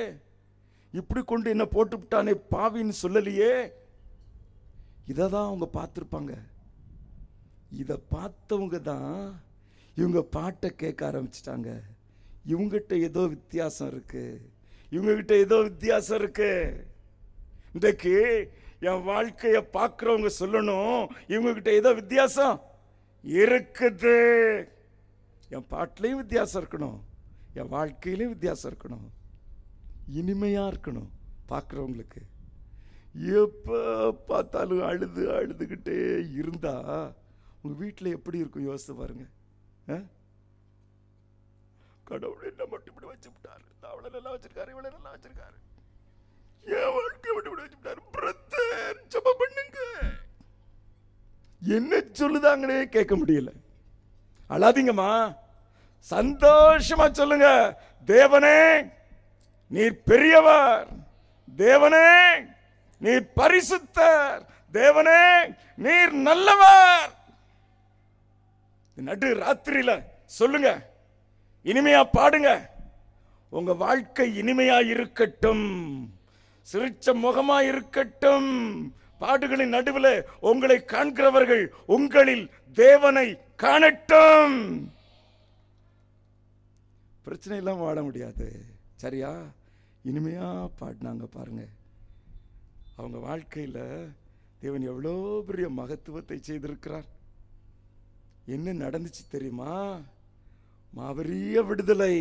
இப்படி கொண்டு என்ன போட்டு விட்டானே பாவின்னு சொல்லலையே இதை தான் அவங்க பார்த்துருப்பாங்க இதை பார்த்தவங்க தான் இவங்க பாட்டை கேட்க ஆரம்பிச்சிட்டாங்க இவங்ககிட்ட ஏதோ வித்தியாசம் இருக்குது இவங்ககிட்ட ஏதோ வித்தியாசம் இருக்கு இன்றைக்கு என் வாழ்க்கையை பார்க்குறவங்க சொல்லணும் இவங்ககிட்ட ஏதோ வித்தியாசம் இருக்குது என் பாட்டிலையும் வித்தியாசம் இருக்கணும் என் வாழ்க்கையிலையும் வித்தியாசம் இருக்கணும் இனிமையாக இருக்கணும் பார்க்குறவங்களுக்கு எப்போ பார்த்தாலும் அழுது அழுதுகிட்டே இருந்தால் உங்கள் வீட்டில் எப்படி இருக்கும் யோசித்து பாருங்கள் ஆ கடவுள் என்ன மட்டும் இப்படி வச்சு விட்டாரு அவளை நல்லா வச்சிருக்காரு இவளை நல்லா வச்சிருக்காரு என் வாழ்க்கை மட்டும் இப்படி வச்சு விட்டாரு ஜப பண்ணுங்க என்ன சொல்லுதாங்கன்னே கேட்க முடியல அழாதீங்கம்மா சந்தோஷமா சொல்லுங்க தேவனே நீர் பெரியவர் தேவனே நீர் பரிசுத்தர் தேவனே நீர் நல்லவர் நடு ராத்திரியில சொல்லுங்க இனிமையா பாடுங்க உங்க வாழ்க்கை இனிமையா இருக்கட்டும் சிரிச்ச முகமா இருக்கட்டும் பாடுகளின் நடுவில் உங்களை காண்கிறவர்கள் உங்களில் தேவனை காணட்டும் பிரச்சனை இல்லாம வாட முடியாது சரியா இனிமையாக பாடினாங்க பாருங்க அவங்க வாழ்க்கையில் தேவன் எவ்வளோ பெரிய மகத்துவத்தை செய்திருக்கிறார் என்ன நடந்துச்சு தெரியுமா மாபெரிய விடுதலை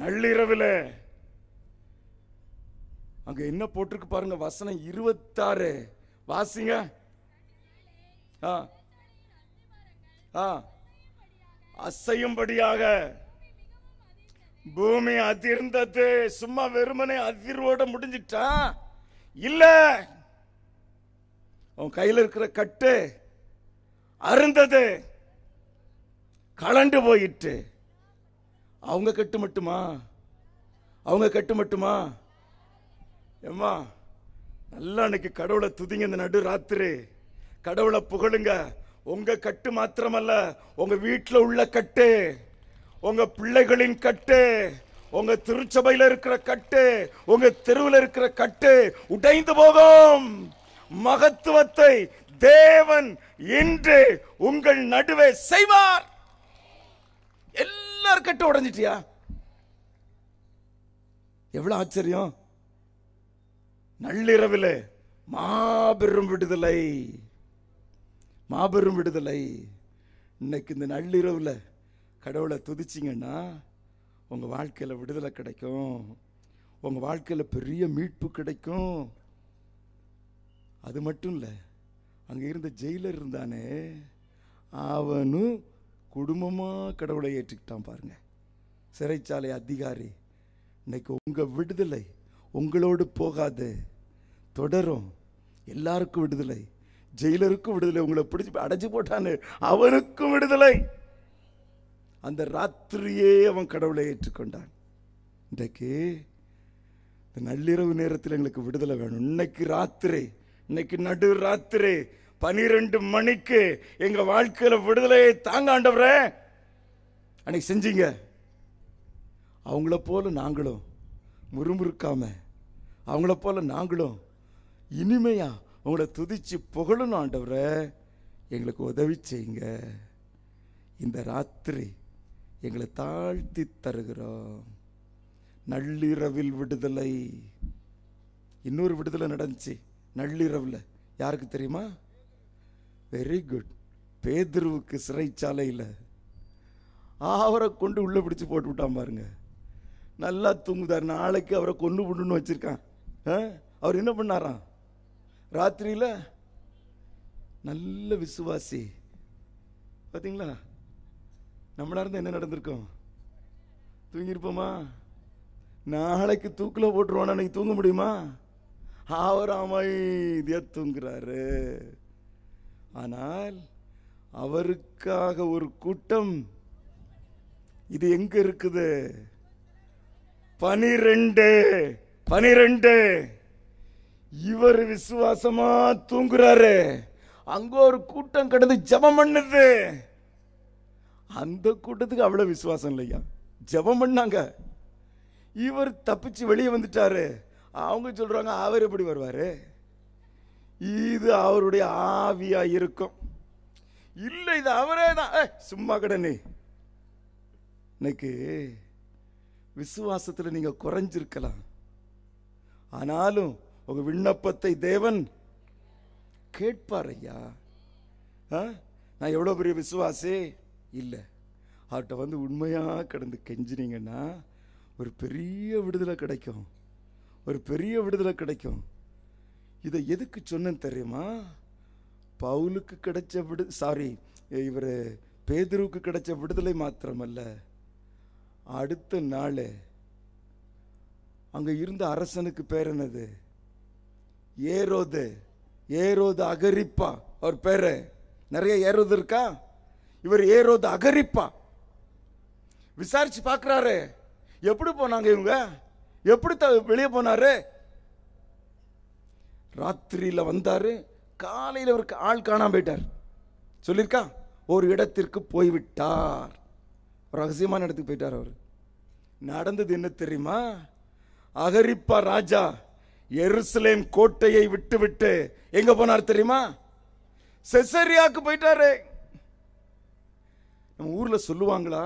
நள்ளிரவில் அங்க என்ன போட்டிருக்கு பாருங்க வசனம் இருபத்தாறு வாசிங்க ஆ ஆ அசையும்படியாக பூமி அதிர்ந்தது சும்மா வெறுமனே அதிர்வோட முடிஞ்சிட்டான் இல்ல அவன் கையில் இருக்கிற கட்டு அருந்தது கலண்டு போயிட்டு அவங்க கட்டு மட்டுமா அவங்க கட்டு மட்டுமா எம்மா நல்லா அன்னைக்கு கடவுளை துதிங்க இந்த நடு ராத்திரி கடவுளை புகழுங்க உங்க கட்டு மாத்திரமல்ல உங்க வீட்டில் உள்ள கட்டு உங்க பிள்ளைகளின் கட்டு உங்க திருச்சபையில் இருக்கிற கட்டு உங்க தெருவில் இருக்கிற கட்டு உடைந்து போகும் மகத்துவத்தை தேவன் இன்று உங்கள் நடுவே செய்வார் எல்லாரும் கட்ட உடஞ்சிட்டியா எவ்வளவு ஆச்சரியம் நள்ளிரவில் மாபெரும் விடுதலை மாபெரும் விடுதலை இன்னைக்கு இந்த நள்ளிரவில் கடவுளை துதிச்சிங்கன்னா உங்கள் வாழ்க்கையில் விடுதலை கிடைக்கும் உங்கள் வாழ்க்கையில் பெரிய மீட்பு கிடைக்கும் அது மட்டும் இல்லை அங்கே இருந்த ஜெயிலர் இருந்தானே அவனும் குடும்பமாக கடவுளை ஏற்றுக்கிட்டான் பாருங்க சிறைச்சாலை அதிகாரி இன்னைக்கு உங்கள் விடுதலை உங்களோடு போகாது தொடரும் எல்லாருக்கும் விடுதலை ஜெயிலருக்கும் விடுதலை உங்களை பிடிச்சி அடைஞ்சு போட்டான்னு அவனுக்கும் விடுதலை அந்த ராத்திரியே அவன் கடவுளை ஏற்றுக்கொண்டான் இன்றைக்கு இந்த நள்ளிரவு நேரத்தில் எங்களுக்கு விடுதலை வேணும் இன்னைக்கு ராத்திரி இன்னைக்கு நடு ராத்திரி பனிரெண்டு மணிக்கு எங்கள் வாழ்க்கையில் விடுதலையை தாங்க ஆண்டவர அன்னைக்கு செஞ்சீங்க அவங்கள போல நாங்களும் முறுமுறுக்காம அவங்கள போல நாங்களும் இனிமையா உங்களை துதிச்சு புகழணும் ஆண்டவர எங்களுக்கு உதவி செய்யுங்க இந்த ராத்திரி எங்களை தாழ்த்தி தருகிறோம் நள்ளிரவில் விடுதலை இன்னொரு விடுதலை நடந்துச்சு நள்ளிரவில் யாருக்கு தெரியுமா வெரி குட் பேதுருவுக்கு சிறைச்சாலையில் அவரை கொண்டு உள்ளே பிடிச்சி போட்டு விட்டான் பாருங்க நல்லா தூங்குதார் நாளைக்கு அவரை கொண்டு விடுன்னு வச்சுருக்கான் அவர் என்ன பண்ணாராம் ராத்திரியில் நல்ல விசுவாசி பார்த்தீங்களா நம்மளாக இருந்தால் என்ன நடந்திருக்கோம் தூங்கியிருப்போமா நாளைக்கு தூக்கில் போட்டுருவானா அன்னைக்கு தூங்க முடியுமா அவர் அமைதியாக தூங்குறாரு ஆனால் அவருக்காக ஒரு கூட்டம் இது எங்க இருக்குது பனிரெண்டு பனிரெண்டு இவர் விசுவாசமா தூங்குறாரு அங்க ஒரு கூட்டம் கிடந்து ஜபம் பண்ணுது அந்த கூட்டத்துக்கு அவ்வளவு விசுவாசம் இல்லையா ஜபம் பண்ணாங்க இவர் தப்பிச்சு வெளியே வந்துட்டாரு அவங்க சொல்றாங்க அவர் எப்படி வருவாரு இது அவருடைய ஆவியாக இருக்கும் இல்லை இது அவரே தான் சும்மா கடனே இன்னைக்கு விசுவாசத்தில் நீங்கள் குறைஞ்சிருக்கலாம் ஆனாலும் உங்கள் விண்ணப்பத்தை தேவன் கேட்பார் ஐயா நான் எவ்வளோ பெரிய விசுவாசே இல்லை அவர்கிட்ட வந்து உண்மையாக கடந்து கெஞ்சினீங்கன்னா ஒரு பெரிய விடுதலை கிடைக்கும் ஒரு பெரிய விடுதலை கிடைக்கும் இதை எதுக்கு சொன்னேன்னு தெரியுமா பவுலுக்கு கிடைச்ச விடு சாரி இவர் பேதுருவுக்கு கிடைச்ச விடுதலை மாத்திரமல்ல அடுத்த நாள் அங்கே இருந்த அரசனுக்கு பேர் என்னது ஏரோது ஏரோது அகரிப்பா அவர் பேரு நிறைய ஏரோது இருக்கா இவர் ஏரோது அகரிப்பா விசாரிச்சு பார்க்குறாரு எப்படி போனாங்க இவங்க எப்படி த வெளியே போனாரு ராத்திரியில் வந்தார் காலையில் அவருக்கு ஆள் காணாமல் போயிட்டார் சொல்லியிருக்கா ஒரு இடத்திற்கு போய்விட்டார் ரகசியமான இடத்துக்கு போயிட்டார் அவர் நடந்தது என்ன தெரியுமா அகரிப்பா ராஜா எருசலேம் கோட்டையை விட்டு விட்டு எங்க போனார் தெரியுமா செசரியாக்கு போயிட்டாரு நம்ம ஊர்ல சொல்லுவாங்களா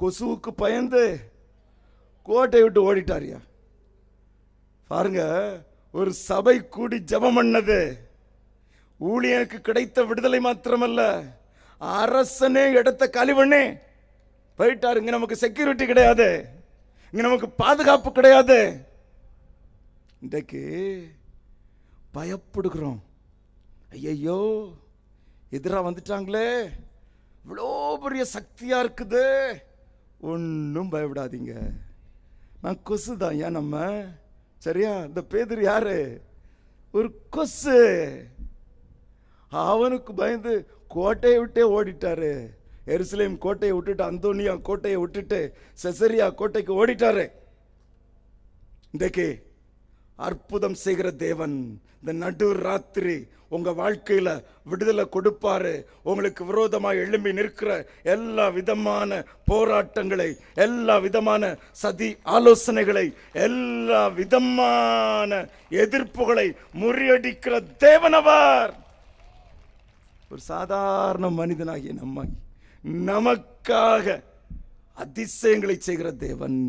கொசுவுக்கு பயந்து கோட்டையை விட்டு ஓடிட்டாரியா பாருங்க ஒரு சபை கூடி ஜபம் பண்ணது ஊழியனுக்கு கிடைத்த விடுதலை மாத்திரமல்ல அரசனே இடத்த காலி பண்ணே போயிட்டாரு இங்கே நமக்கு செக்யூரிட்டி கிடையாது இங்கே நமக்கு பாதுகாப்பு கிடையாது இன்றைக்கு பயப்படுகிறோம் ஐயையோ எதிராக வந்துட்டாங்களே இவ்வளோ பெரிய சக்தியாக இருக்குது ஒன்றும் பயப்படாதீங்க நான் கொசு தான் ஏன் நம்ம சரியா இந்த பேதர் யாரு ஒரு கொசு அவனுக்கு பயந்து கோட்டையை விட்டே ஓடிட்டாரு எருசலேம் கோட்டையை விட்டுட்டு அந்தோனியா கோட்டையை விட்டுட்டு செசரியா கோட்டைக்கு ஓடிட்டாரு இன்றைக்கு அற்புதம் செய்கிற தேவன் இந்த நடு ராத்திரி உங்கள் வாழ்க்கையில் விடுதலை கொடுப்பாரு உங்களுக்கு விரோதமாக எழும்பி நிற்கிற எல்லா விதமான போராட்டங்களை எல்லா விதமான சதி ஆலோசனைகளை எல்லா விதமான எதிர்ப்புகளை முறியடிக்கிற தேவனவர் ஒரு சாதாரண மனிதனாகிய நம்மை நமக்காக அதிசயங்களை செய்கிற தேவன்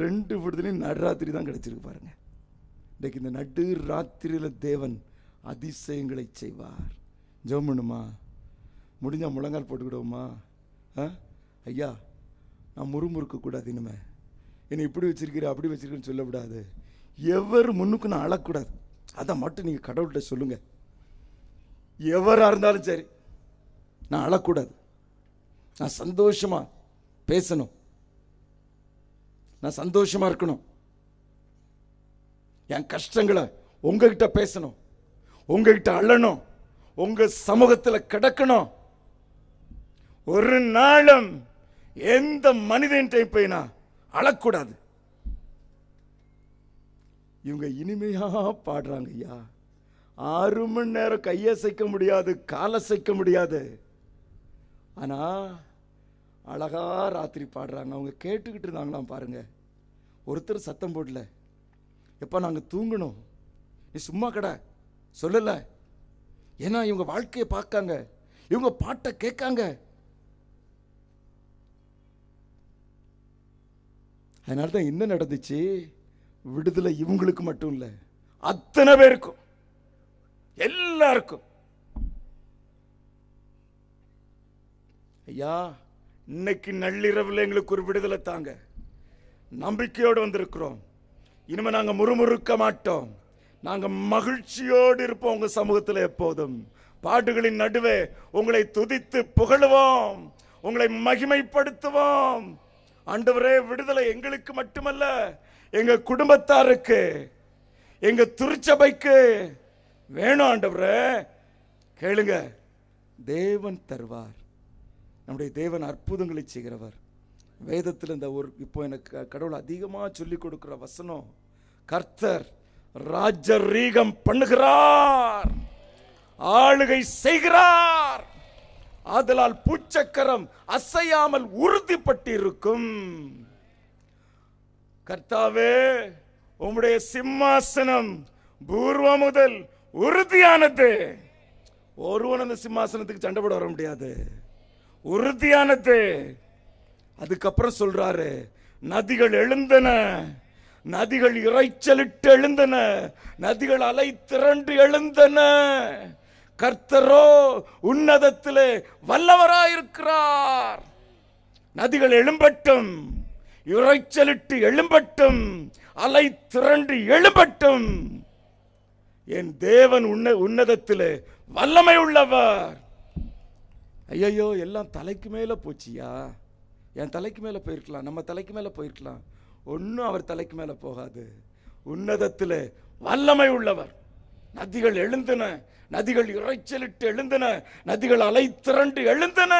ரெண்டு விடுதலையும் நடுராத்திரி தான் கிடச்சிருக்கு பாருங்கள் இன்றைக்கு இந்த நடு ராத்திரியில் தேவன் அதிசயங்களை செய்வார் ஜெபம் பண்ணுமா முடிஞ்சால் முழங்கால் போட்டுக்கிடுவோமா ஆ ஐயா நான் முறுமுறுக்க கூடாது இனிமே என்னை இப்படி வச்சிருக்கிற அப்படி வச்சிருக்கேன்னு சொல்லக்கூடாது எவர் முன்னுக்கு நான் அழக்கூடாது அதை மட்டும் நீங்கள் கடவுள்கிட்ட சொல்லுங்கள் எவராக இருந்தாலும் சரி நான் அழக்கூடாது நான் சந்தோஷமாக பேசணும் நான் சந்தோஷமாக இருக்கணும் என் கஷ்டங்களை உங்ககிட்ட பேசணும் உங்ககிட்ட அழணும் உங்கள் சமூகத்தில் கிடக்கணும் ஒரு நாளும் எந்த மனிதன் போய் நான் அழக்கூடாது இவங்க இனிமையாக பாடுறாங்க ஐயா ஆறு மணி நேரம் கையசைக்க முடியாது காலசைக்க முடியாது ஆனால் அழகாக ராத்திரி பாடுறாங்க அவங்க கேட்டுக்கிட்டு இருந்தாங்களாம் பாருங்கள் ஒருத்தர் சத்தம் போடல எப்போ நாங்கள் தூங்கணும் நீ சும்மா கட சொல்லலை ஏன்னா இவங்க வாழ்க்கையை பார்க்காங்க இவங்க பாட்டை கேட்காங்க அதனால தான் என்ன நடந்துச்சு விடுதலை இவங்களுக்கு மட்டும் இல்லை அத்தனை பேருக்கும் எல்லாருக்கும் ஐயா இன்னைக்கு நள்ளிரவில் எங்களுக்கு ஒரு விடுதலை தாங்க நம்பிக்கையோடு வந்திருக்கிறோம் இனிமேல் நாங்கள் முறுமுறுக்க மாட்டோம் நாங்கள் மகிழ்ச்சியோடு இருப்போம் உங்கள் சமூகத்தில் எப்போதும் பாடுகளின் நடுவே உங்களை துதித்து புகழுவோம் உங்களை மகிமைப்படுத்துவோம் ஆண்டவரே விடுதலை எங்களுக்கு மட்டுமல்ல எங்கள் குடும்பத்தாருக்கு எங்கள் திருச்சபைக்கு வேணும் ஆண்டவரே கேளுங்க தேவன் தருவார் நம்முடைய தேவன் அற்புதங்களை செய்கிறவர் வேதத்தில் இந்த ஒரு இப்போ எனக்கு கடவுள் அதிகமாக சொல்லிக் கொடுக்குற வசனம் கர்த்தர் ராஜரீகம் பண்ணுகிறார் ஆளுகை செய்கிறார் ஆதலால் பூச்சக்கரம் அசையாமல் உறுதிப்பட்டிருக்கும் கர்த்தாவே உம்முடைய சிம்மாசனம் பூர்வம் முதல் உறுதியானது ஒருவன் அந்த சிம்மாசனத்துக்கு சண்டை போட வர முடியாது உறுதியானது அதுக்கப்புறம் சொல்றாரு நதிகள் எழுந்தன நதிகள் இறைச்சலிட்டு எழுந்தன நதிகள் அலை திரண்டு எழுந்தன கர்த்தரோ உன்னதத்திலே வல்லவராயிருக்கிறார் நதிகள் எழும்பட்டும் இறைச்சலிட்டு எழும்பட்டும் அலை திரண்டு எழும்பட்டும் என் தேவன் உன்ன உன்னதத்திலே வல்லமை உள்ளவர் ஐயையோ எல்லாம் தலைக்கு மேலே போச்சியா என் தலைக்கு மேலே போயிருக்கலாம் நம்ம தலைக்கு மேலே போயிருக்கலாம் ஒன்றும் அவர் தலைக்கு மேலே போகாது உன்னதத்தில் வல்லமை உள்ளவர் நதிகள் எழுந்தன நதிகள் இறைச்சலிட்டு எழுந்தன நதிகள் அலை திரண்டு எழுந்தன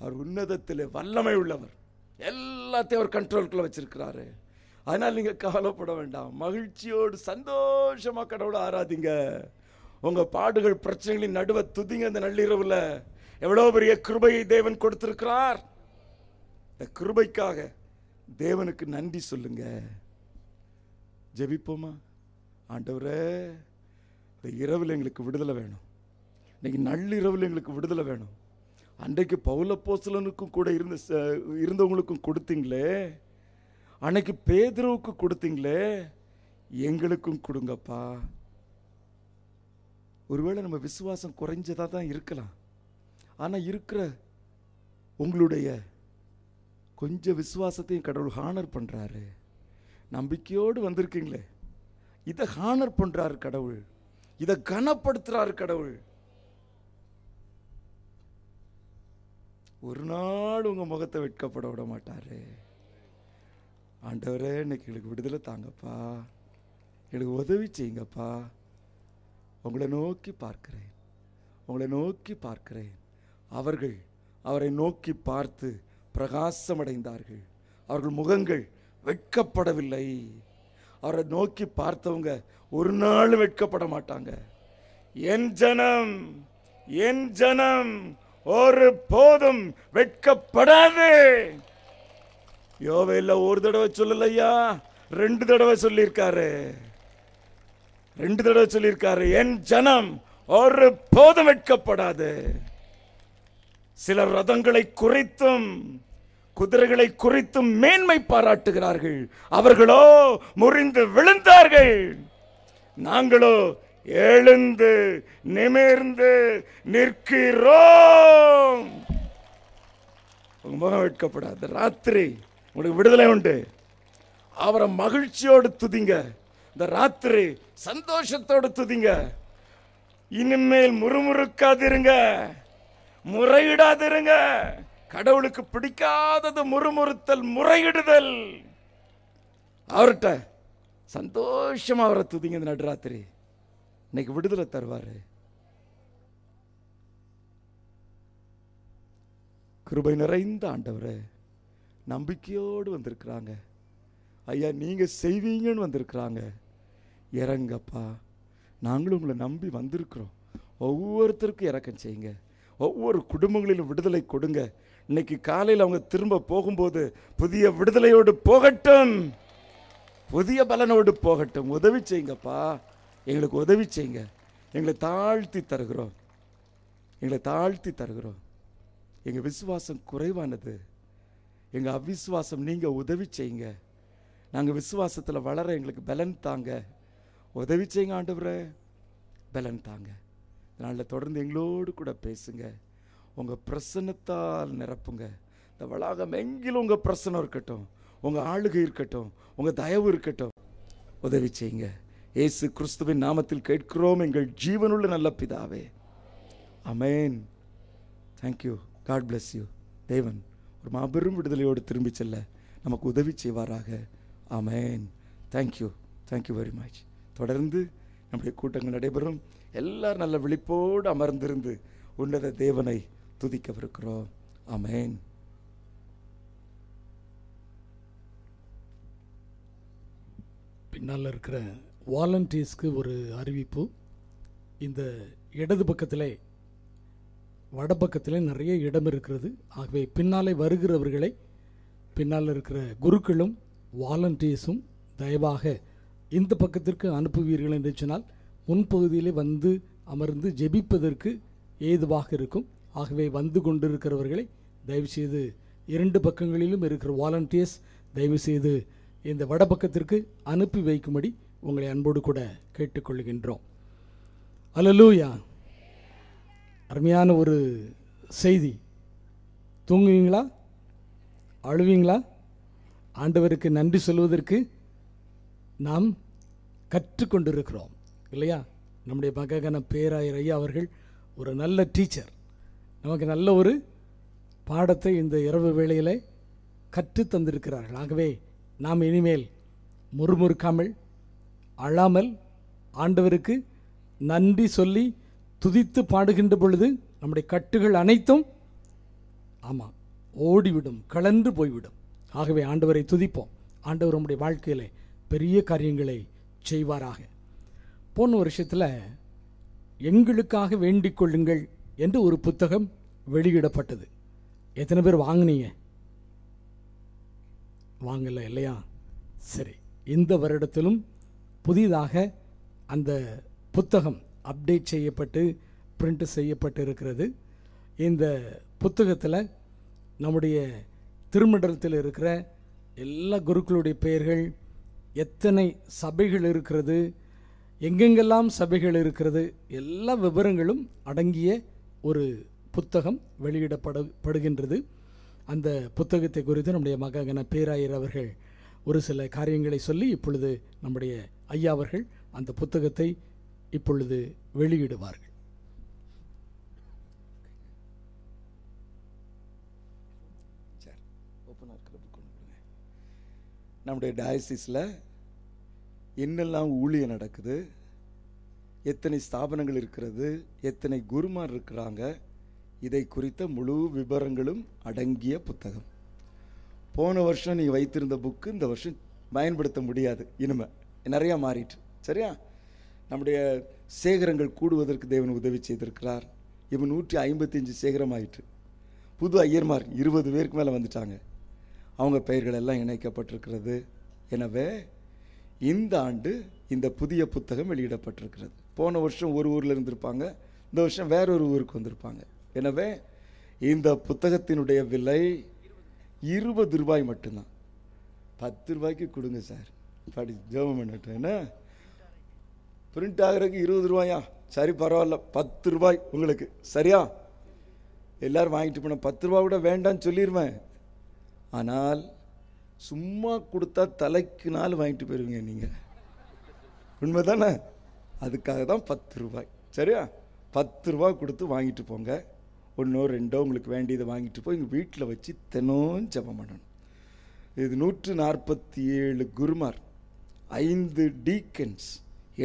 அவர் உன்னதத்தில் வல்லமை உள்ளவர் எல்லாத்தையும் அவர் கண்ட்ரோல்குள்ளே வச்சிருக்கிறாரு அதனால் நீங்கள் கவலைப்பட வேண்டாம் மகிழ்ச்சியோடு சந்தோஷமாக கடவுளை ஆராதிங்க உங்கள் பாடுகள் பிரச்சனைகளின் நடுவ துதிங்க அந்த நள்ளிரவில் எவ்வளோ பெரிய கிருபையை தேவன் கொடுத்திருக்கிறார் இந்த கிருபைக்காக தேவனுக்கு நன்றி சொல்லுங்க ஜெபிப்போமா ஆண்டவரே இந்த இரவில் எங்களுக்கு விடுதலை வேணும் இன்னைக்கு நள்ளிரவில் எங்களுக்கு விடுதலை வேணும் அன்றைக்கு போசலனுக்கும் கூட இருந்த இருந்தவங்களுக்கும் கொடுத்தீங்களே அன்னைக்கு பேதுருவுக்கு கொடுத்தீங்களே எங்களுக்கும் கொடுங்கப்பா ஒருவேளை நம்ம விசுவாசம் குறைஞ்சதாக தான் இருக்கலாம் ஆனால் இருக்கிற உங்களுடைய கொஞ்சம் விசுவாசத்தையும் கடவுள் ஹானர் பண்ணுறாரு நம்பிக்கையோடு வந்திருக்கீங்களே இதை ஹானர் பண்ணுறாரு கடவுள் இதை கனப்படுத்துகிறார் கடவுள் ஒரு நாள் உங்கள் முகத்தை வெட்கப்பட விட மாட்டார் ஆண்டவரே இன்னைக்கு எங்களுக்கு விடுதலை தாங்கப்பா எனக்கு உதவி செய்யுங்கப்பா உங்களை நோக்கி பார்க்கிறேன் உங்களை நோக்கி பார்க்கிறேன் அவர்கள் அவரை நோக்கி பார்த்து பிரகாசமடைந்தார்கள் அவர்கள் முகங்கள் வெட்கப்படவில்லை அவரை நோக்கி பார்த்தவங்க ஒரு நாள் வெட்கப்பட மாட்டாங்க என் ஜனம் என் ஜனம் ஒரு போதும் வெட்கப்படாது யோவையில் ஒரு தடவை சொல்லலையா ரெண்டு தடவை சொல்லியிருக்காரு ரெண்டு தடவை சொல்லியிருக்காரு என் ஜனம் ஒரு போதும் வெட்கப்படாது சில ரதங்களை குறைத்தும் குதிரைகளை குறித்தும் மேன்மை பாராட்டுகிறார்கள் அவர்களோ முறிந்து விழுந்தார்கள் நாங்களோ எழுந்து நிமிர்ந்து நிற்கிறோம் உங்க முகம் வெட்கப்படாது ராத்திரி உங்களுக்கு விடுதலை உண்டு அவரை மகிழ்ச்சியோடு துதிங்க இந்த ராத்திரி சந்தோஷத்தோடு துதிங்க இனிமேல் முறுமுறுக்காதிருங்க முறையிடாதிருங்க கடவுளுக்கு பிடிக்காதது முறுமுறுத்தல் முறையிடுதல் அவர்கிட்ட சந்தோஷமாக அவரை துதிங்க இந்த நடுராத்திரி இன்னைக்கு விடுதலை தருவார் கிருபை நிறைந்த ஆண்டவர் நம்பிக்கையோடு வந்திருக்கிறாங்க ஐயா நீங்கள் செய்வீங்கன்னு வந்திருக்கிறாங்க இறங்கப்பா நாங்களும் உங்களை நம்பி வந்திருக்கிறோம் ஒவ்வொருத்தருக்கும் இறக்கம் செய்யுங்க ஒவ்வொரு குடும்பங்களிலும் விடுதலை கொடுங்க இன்னைக்கு காலையில் அவங்க திரும்ப போகும்போது புதிய விடுதலையோடு போகட்டும் புதிய பலனோடு போகட்டும் உதவி செய்யுங்கப்பா எங்களுக்கு உதவி செய்யுங்க எங்களை தாழ்த்தி தருகிறோம் எங்களை தாழ்த்தி தருகிறோம் எங்கள் விசுவாசம் குறைவானது எங்கள் அவிசுவாசம் நீங்கள் உதவி செய்யுங்க நாங்கள் விசுவாசத்தில் வளர எங்களுக்கு பலன் தாங்க உதவி செய்யுங்க ஆண்டவரே பலன் தாங்க நாளில் தொடர்ந்து எங்களோடு கூட பேசுங்க உங்கள் பிரசன்னத்தால் நிரப்புங்க இந்த வளாகம் எங்கிலும் உங்கள் பிரசனம் இருக்கட்டும் உங்கள் ஆளுகை இருக்கட்டும் உங்கள் தயவு இருக்கட்டும் உதவி செய்யுங்க ஏசு கிறிஸ்துவின் நாமத்தில் கேட்கிறோம் எங்கள் ஜீவனுள்ள நல்ல பிதாவே அமேன் தேங்க்யூ காட் பிளஸ் யூ தேவன் ஒரு மாபெரும் விடுதலையோடு திரும்பி செல்ல நமக்கு உதவி செய்வாராக அமேன் தேங்க்யூ தேங்க்யூ வெரி மச் தொடர்ந்து நம்முடைய கூட்டங்கள் நடைபெறும் எல்லாரும் நல்ல விழிப்போடு அமர்ந்திருந்து உன்னத தேவனை துதிக்கவிருக்கிறோம் அமேன் பின்னால் இருக்கிற வாலண்டியர்ஸ்க்கு ஒரு அறிவிப்பு இந்த இடது பக்கத்தில் வடபக்கத்தில் நிறைய இடம் இருக்கிறது ஆகவே பின்னாலே வருகிறவர்களை பின்னால் இருக்கிற குருக்களும் வாலண்டியர்ஸும் தயவாக இந்த பக்கத்திற்கு அனுப்புவீர்கள் என்று சொன்னால் முன்பகுதியிலே வந்து அமர்ந்து ஜெபிப்பதற்கு ஏதுவாக இருக்கும் ஆகவே வந்து கொண்டிருக்கிறவர்களை தயவுசெய்து இரண்டு பக்கங்களிலும் இருக்கிற வாலண்டியர்ஸ் தயவுசெய்து இந்த வடபக்கத்திற்கு அனுப்பி வைக்கும்படி உங்களை அன்போடு கூட கேட்டுக்கொள்கின்றோம் அலலூயா அருமையான ஒரு செய்தி தூங்குவீங்களா அழுவீங்களா ஆண்டவருக்கு நன்றி சொல்வதற்கு நாம் கற்றுக்கொண்டிருக்கிறோம் இல்லையா நம்முடைய பககன பேராயர் ஐயா அவர்கள் ஒரு நல்ல டீச்சர் நமக்கு நல்ல ஒரு பாடத்தை இந்த இரவு வேளையில் கற்று தந்திருக்கிறார்கள் ஆகவே நாம் இனிமேல் முறுமுறுக்காமல் அழாமல் ஆண்டவருக்கு நன்றி சொல்லி துதித்து பாடுகின்ற பொழுது நம்முடைய கட்டுகள் அனைத்தும் ஆமாம் ஓடிவிடும் கலன்று போய்விடும் ஆகவே ஆண்டவரை துதிப்போம் ஆண்டவர் நம்முடைய வாழ்க்கையில் பெரிய காரியங்களை செய்வாராக போன வருஷத்தில் எங்களுக்காக வேண்டிக் கொள்ளுங்கள் என்று ஒரு புத்தகம் வெளியிடப்பட்டது எத்தனை பேர் வாங்கினீங்க வாங்கலை இல்லையா சரி இந்த வருடத்திலும் புதிதாக அந்த புத்தகம் அப்டேட் செய்யப்பட்டு பிரிண்ட் செய்யப்பட்டு இருக்கிறது இந்த புத்தகத்தில் நம்முடைய திருமண்டலத்தில் இருக்கிற எல்லா குருக்களுடைய பெயர்கள் எத்தனை சபைகள் இருக்கிறது எங்கெங்கெல்லாம் சபைகள் இருக்கிறது எல்லா விவரங்களும் அடங்கிய ஒரு புத்தகம் வெளியிடப்பட படுகின்றது அந்த புத்தகத்தை குறித்து நம்முடைய மகன பேராயர் அவர்கள் ஒரு சில காரியங்களை சொல்லி இப்பொழுது நம்முடைய ஐயா அவர்கள் அந்த புத்தகத்தை இப்பொழுது வெளியிடுவார்கள் நம்முடைய டயசிஸில் என்னெல்லாம் ஊழியம் நடக்குது எத்தனை ஸ்தாபனங்கள் இருக்கிறது எத்தனை குருமார் இருக்கிறாங்க இதை குறித்த முழு விவரங்களும் அடங்கிய புத்தகம் போன வருஷம் நீங்கள் வைத்திருந்த புக்கு இந்த வருஷம் பயன்படுத்த முடியாது இனிமே நிறையா மாறிட்டு சரியா நம்முடைய சேகரங்கள் கூடுவதற்கு தேவன் உதவி செய்திருக்கிறார் இப்போ நூற்றி ஐம்பத்தி அஞ்சு சேகரம் ஆயிட்டு புது ஐயர்மார் இருபது பேருக்கு மேலே வந்துட்டாங்க அவங்க பெயர்கள் எல்லாம் இணைக்கப்பட்டிருக்கிறது எனவே இந்த ஆண்டு இந்த புதிய புத்தகம் வெளியிடப்பட்டிருக்கிறது போன வருஷம் ஒரு ஊரில் இருந்திருப்பாங்க இந்த வருஷம் வேறொரு ஊருக்கு வந்திருப்பாங்க எனவே இந்த புத்தகத்தினுடைய விலை இருபது ரூபாய் மட்டும்தான் பத்து ரூபாய்க்கு கொடுங்க சார் படி ஜெபம் என்ன பிரிண்ட் ஆகிறதுக்கு இருபது ரூபாயா சரி பரவாயில்ல பத்து ரூபாய் உங்களுக்கு சரியா எல்லோரும் வாங்கிட்டு போனேன் பத்து ரூபா கூட வேண்டாம்னு சொல்லிடுவேன் ஆனால் சும்மா கொடுத்தா தலைக்கு நாள் வாங்கிட்டு போயிருவீங்க நீங்கள் உண்மை தானே அதுக்காக தான் பத்து ரூபாய் சரியா பத்து ரூபா கொடுத்து வாங்கிட்டு போங்க ஒன்றோ ரெண்டோ உங்களுக்கு வேண்டியதை வாங்கிட்டு போய் எங்கள் வீட்டில் வச்சு தினம் ஜபம் பண்ணணும் இது நூற்று நாற்பத்தி ஏழு குருமார் ஐந்து டீக்கன்ஸ்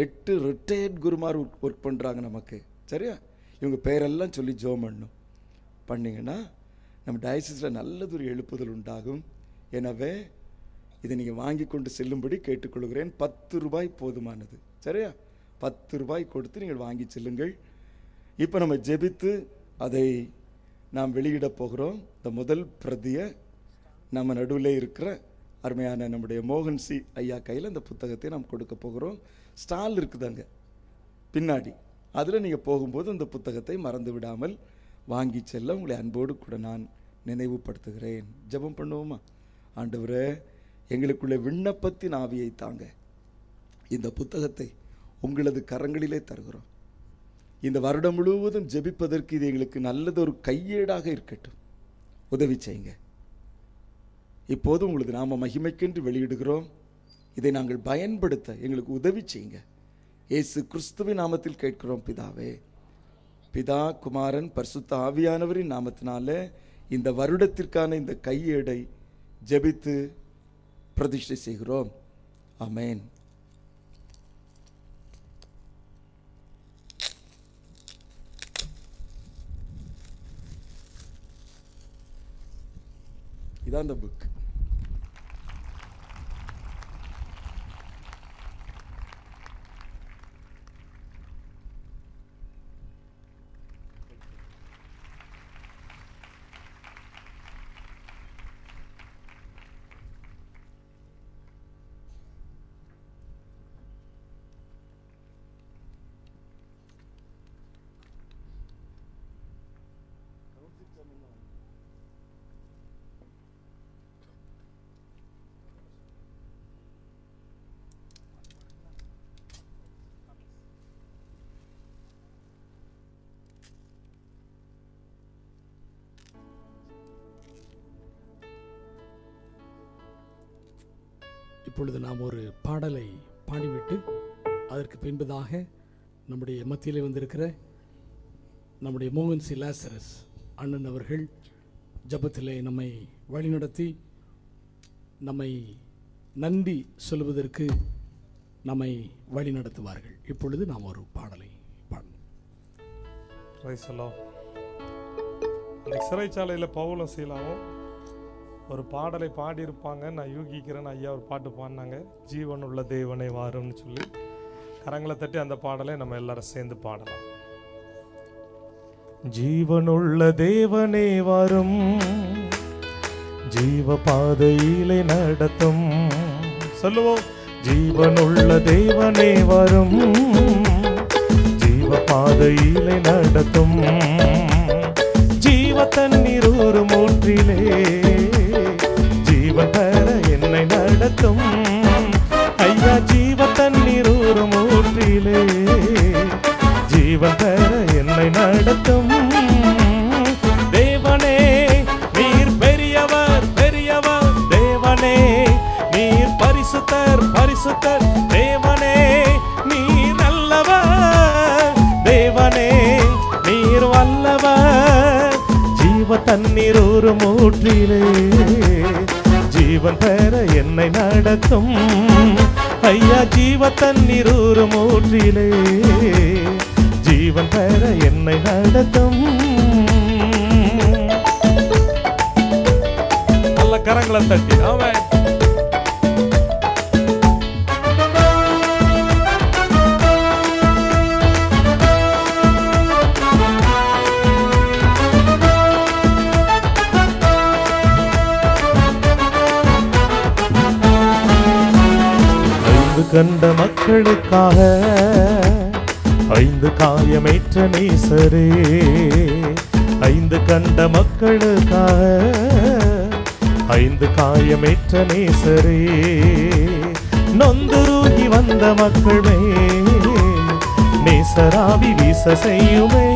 எட்டு ரிட்டையர்ட் குருமார் ஒர்க் பண்ணுறாங்க நமக்கு சரியா இவங்க பேரெல்லாம் சொல்லி ஜோம் பண்ணணும் பண்ணிங்கன்னா நம்ம டயசிஸில் நல்லதொரு எழுப்புதல் உண்டாகும் எனவே இதை நீங்கள் வாங்கி கொண்டு செல்லும்படி கேட்டுக்கொள்கிறேன் பத்து ரூபாய் போதுமானது சரியா பத்து ரூபாய் கொடுத்து நீங்கள் வாங்கி செல்லுங்கள் இப்போ நம்ம ஜெபித்து அதை நாம் வெளியிடப் போகிறோம் இந்த முதல் பிரதியை நம்ம நடுவில் இருக்கிற அருமையான நம்முடைய மோகன் சி ஐயா கையில் அந்த புத்தகத்தை நாம் கொடுக்க போகிறோம் ஸ்டால் இருக்குதாங்க பின்னாடி அதில் நீங்கள் போகும்போது அந்த புத்தகத்தை மறந்து விடாமல் வாங்கி செல்ல உங்களை அன்போடு கூட நான் நினைவுபடுத்துகிறேன் ஜபம் பண்ணுவோமா ஆண்டவரே எங்களுக்குள்ள விண்ணப்பத்தின் ஆவியை தாங்க இந்த புத்தகத்தை உங்களது கரங்களிலே தருகிறோம் இந்த வருடம் முழுவதும் ஜெபிப்பதற்கு இது எங்களுக்கு நல்லது ஒரு கையேடாக இருக்கட்டும் உதவி செய்யுங்க இப்போது உங்களது நாம மகிமைக்கென்று வெளியிடுகிறோம் இதை நாங்கள் பயன்படுத்த எங்களுக்கு உதவி செய்யுங்க இயேசு கிறிஸ்துவின் நாமத்தில் கேட்கிறோம் பிதாவே பிதா குமாரன் பரிசுத்த ஆவியானவரின் நாமத்தினாலே இந்த வருடத்திற்கான இந்த கையேடை ஜெபித்து பிரதிஷ்டை செய்கிறோம் அமேன் இதான் அந்த புக் இப்பொழுது நாம் ஒரு பாடலை பாடிவிட்டு அதற்கு பின்பதாக நம்முடைய மத்தியில் வந்திருக்கிற நம்முடைய மோகன் சி லாசரஸ் அண்ணன் அவர்கள் ஜபத்திலே நம்மை வழிநடத்தி நம்மை நன்றி சொல்வதற்கு நம்மை வழி நடத்துவார்கள் இப்பொழுது நாம் ஒரு பாடலை பாடணும் சிறைச்சாலையில் பவுல செய்யலாமோ ஒரு பாடலை பாடியிருப்பாங்க நான் யூகிக்கிறேன்னு ஐயா ஒரு பாட்டு பாடினாங்க ஜீவன் உள்ள தேவனை வாரும்னு சொல்லி கரங்களை தட்டி அந்த பாடலை நம்ம எல்லாரும் சேர்ந்து பாடலாம் ஜீவனுள்ள தேவனே வரும் ஜீவ பாதையிலே நடத்தும் சொல்லுவோம் ஜீவனுள்ள தேவனே வரும் ஜீவ பாதையிலே நடத்தும் ஜீவ தண்ணீர் ஒரு மூற்றிலே ஜீவன் தர என்னை நடத்தும் ஐயா ஜீவ தண்ணீர் ஒரு மூற்றிலே ஜீவன் தர என்னை நடத்தும் தேவனே நீர் பெரியவர் பெரியவர் தேவனே நீர் பரிசுத்தர் பரிசுத்தர் தேவனே நீர் நல்லவர் தேவனே நீர் வல்லவர் ஜீவ தண்ணீர் ஒரு மூற்றிலே ஜீவன் பெற என்னை நடத்தும் ஐயா ஜீவ தண்ணீர் ஒரு மூற்றிலே ஜீவன் பெற என்னை நடத்தும் நல்ல கரங்களை தட்டி அவன் கண்ட மக்களுக்காக ஐந்து காயமேற்ற நேசரே ஐந்து கண்ட மக்களுக்காக ஐந்து காயமேற்ற நேசரே நொந்துருகி வந்த மக்கள் மேல் நேசராவி வீச செய்யுமே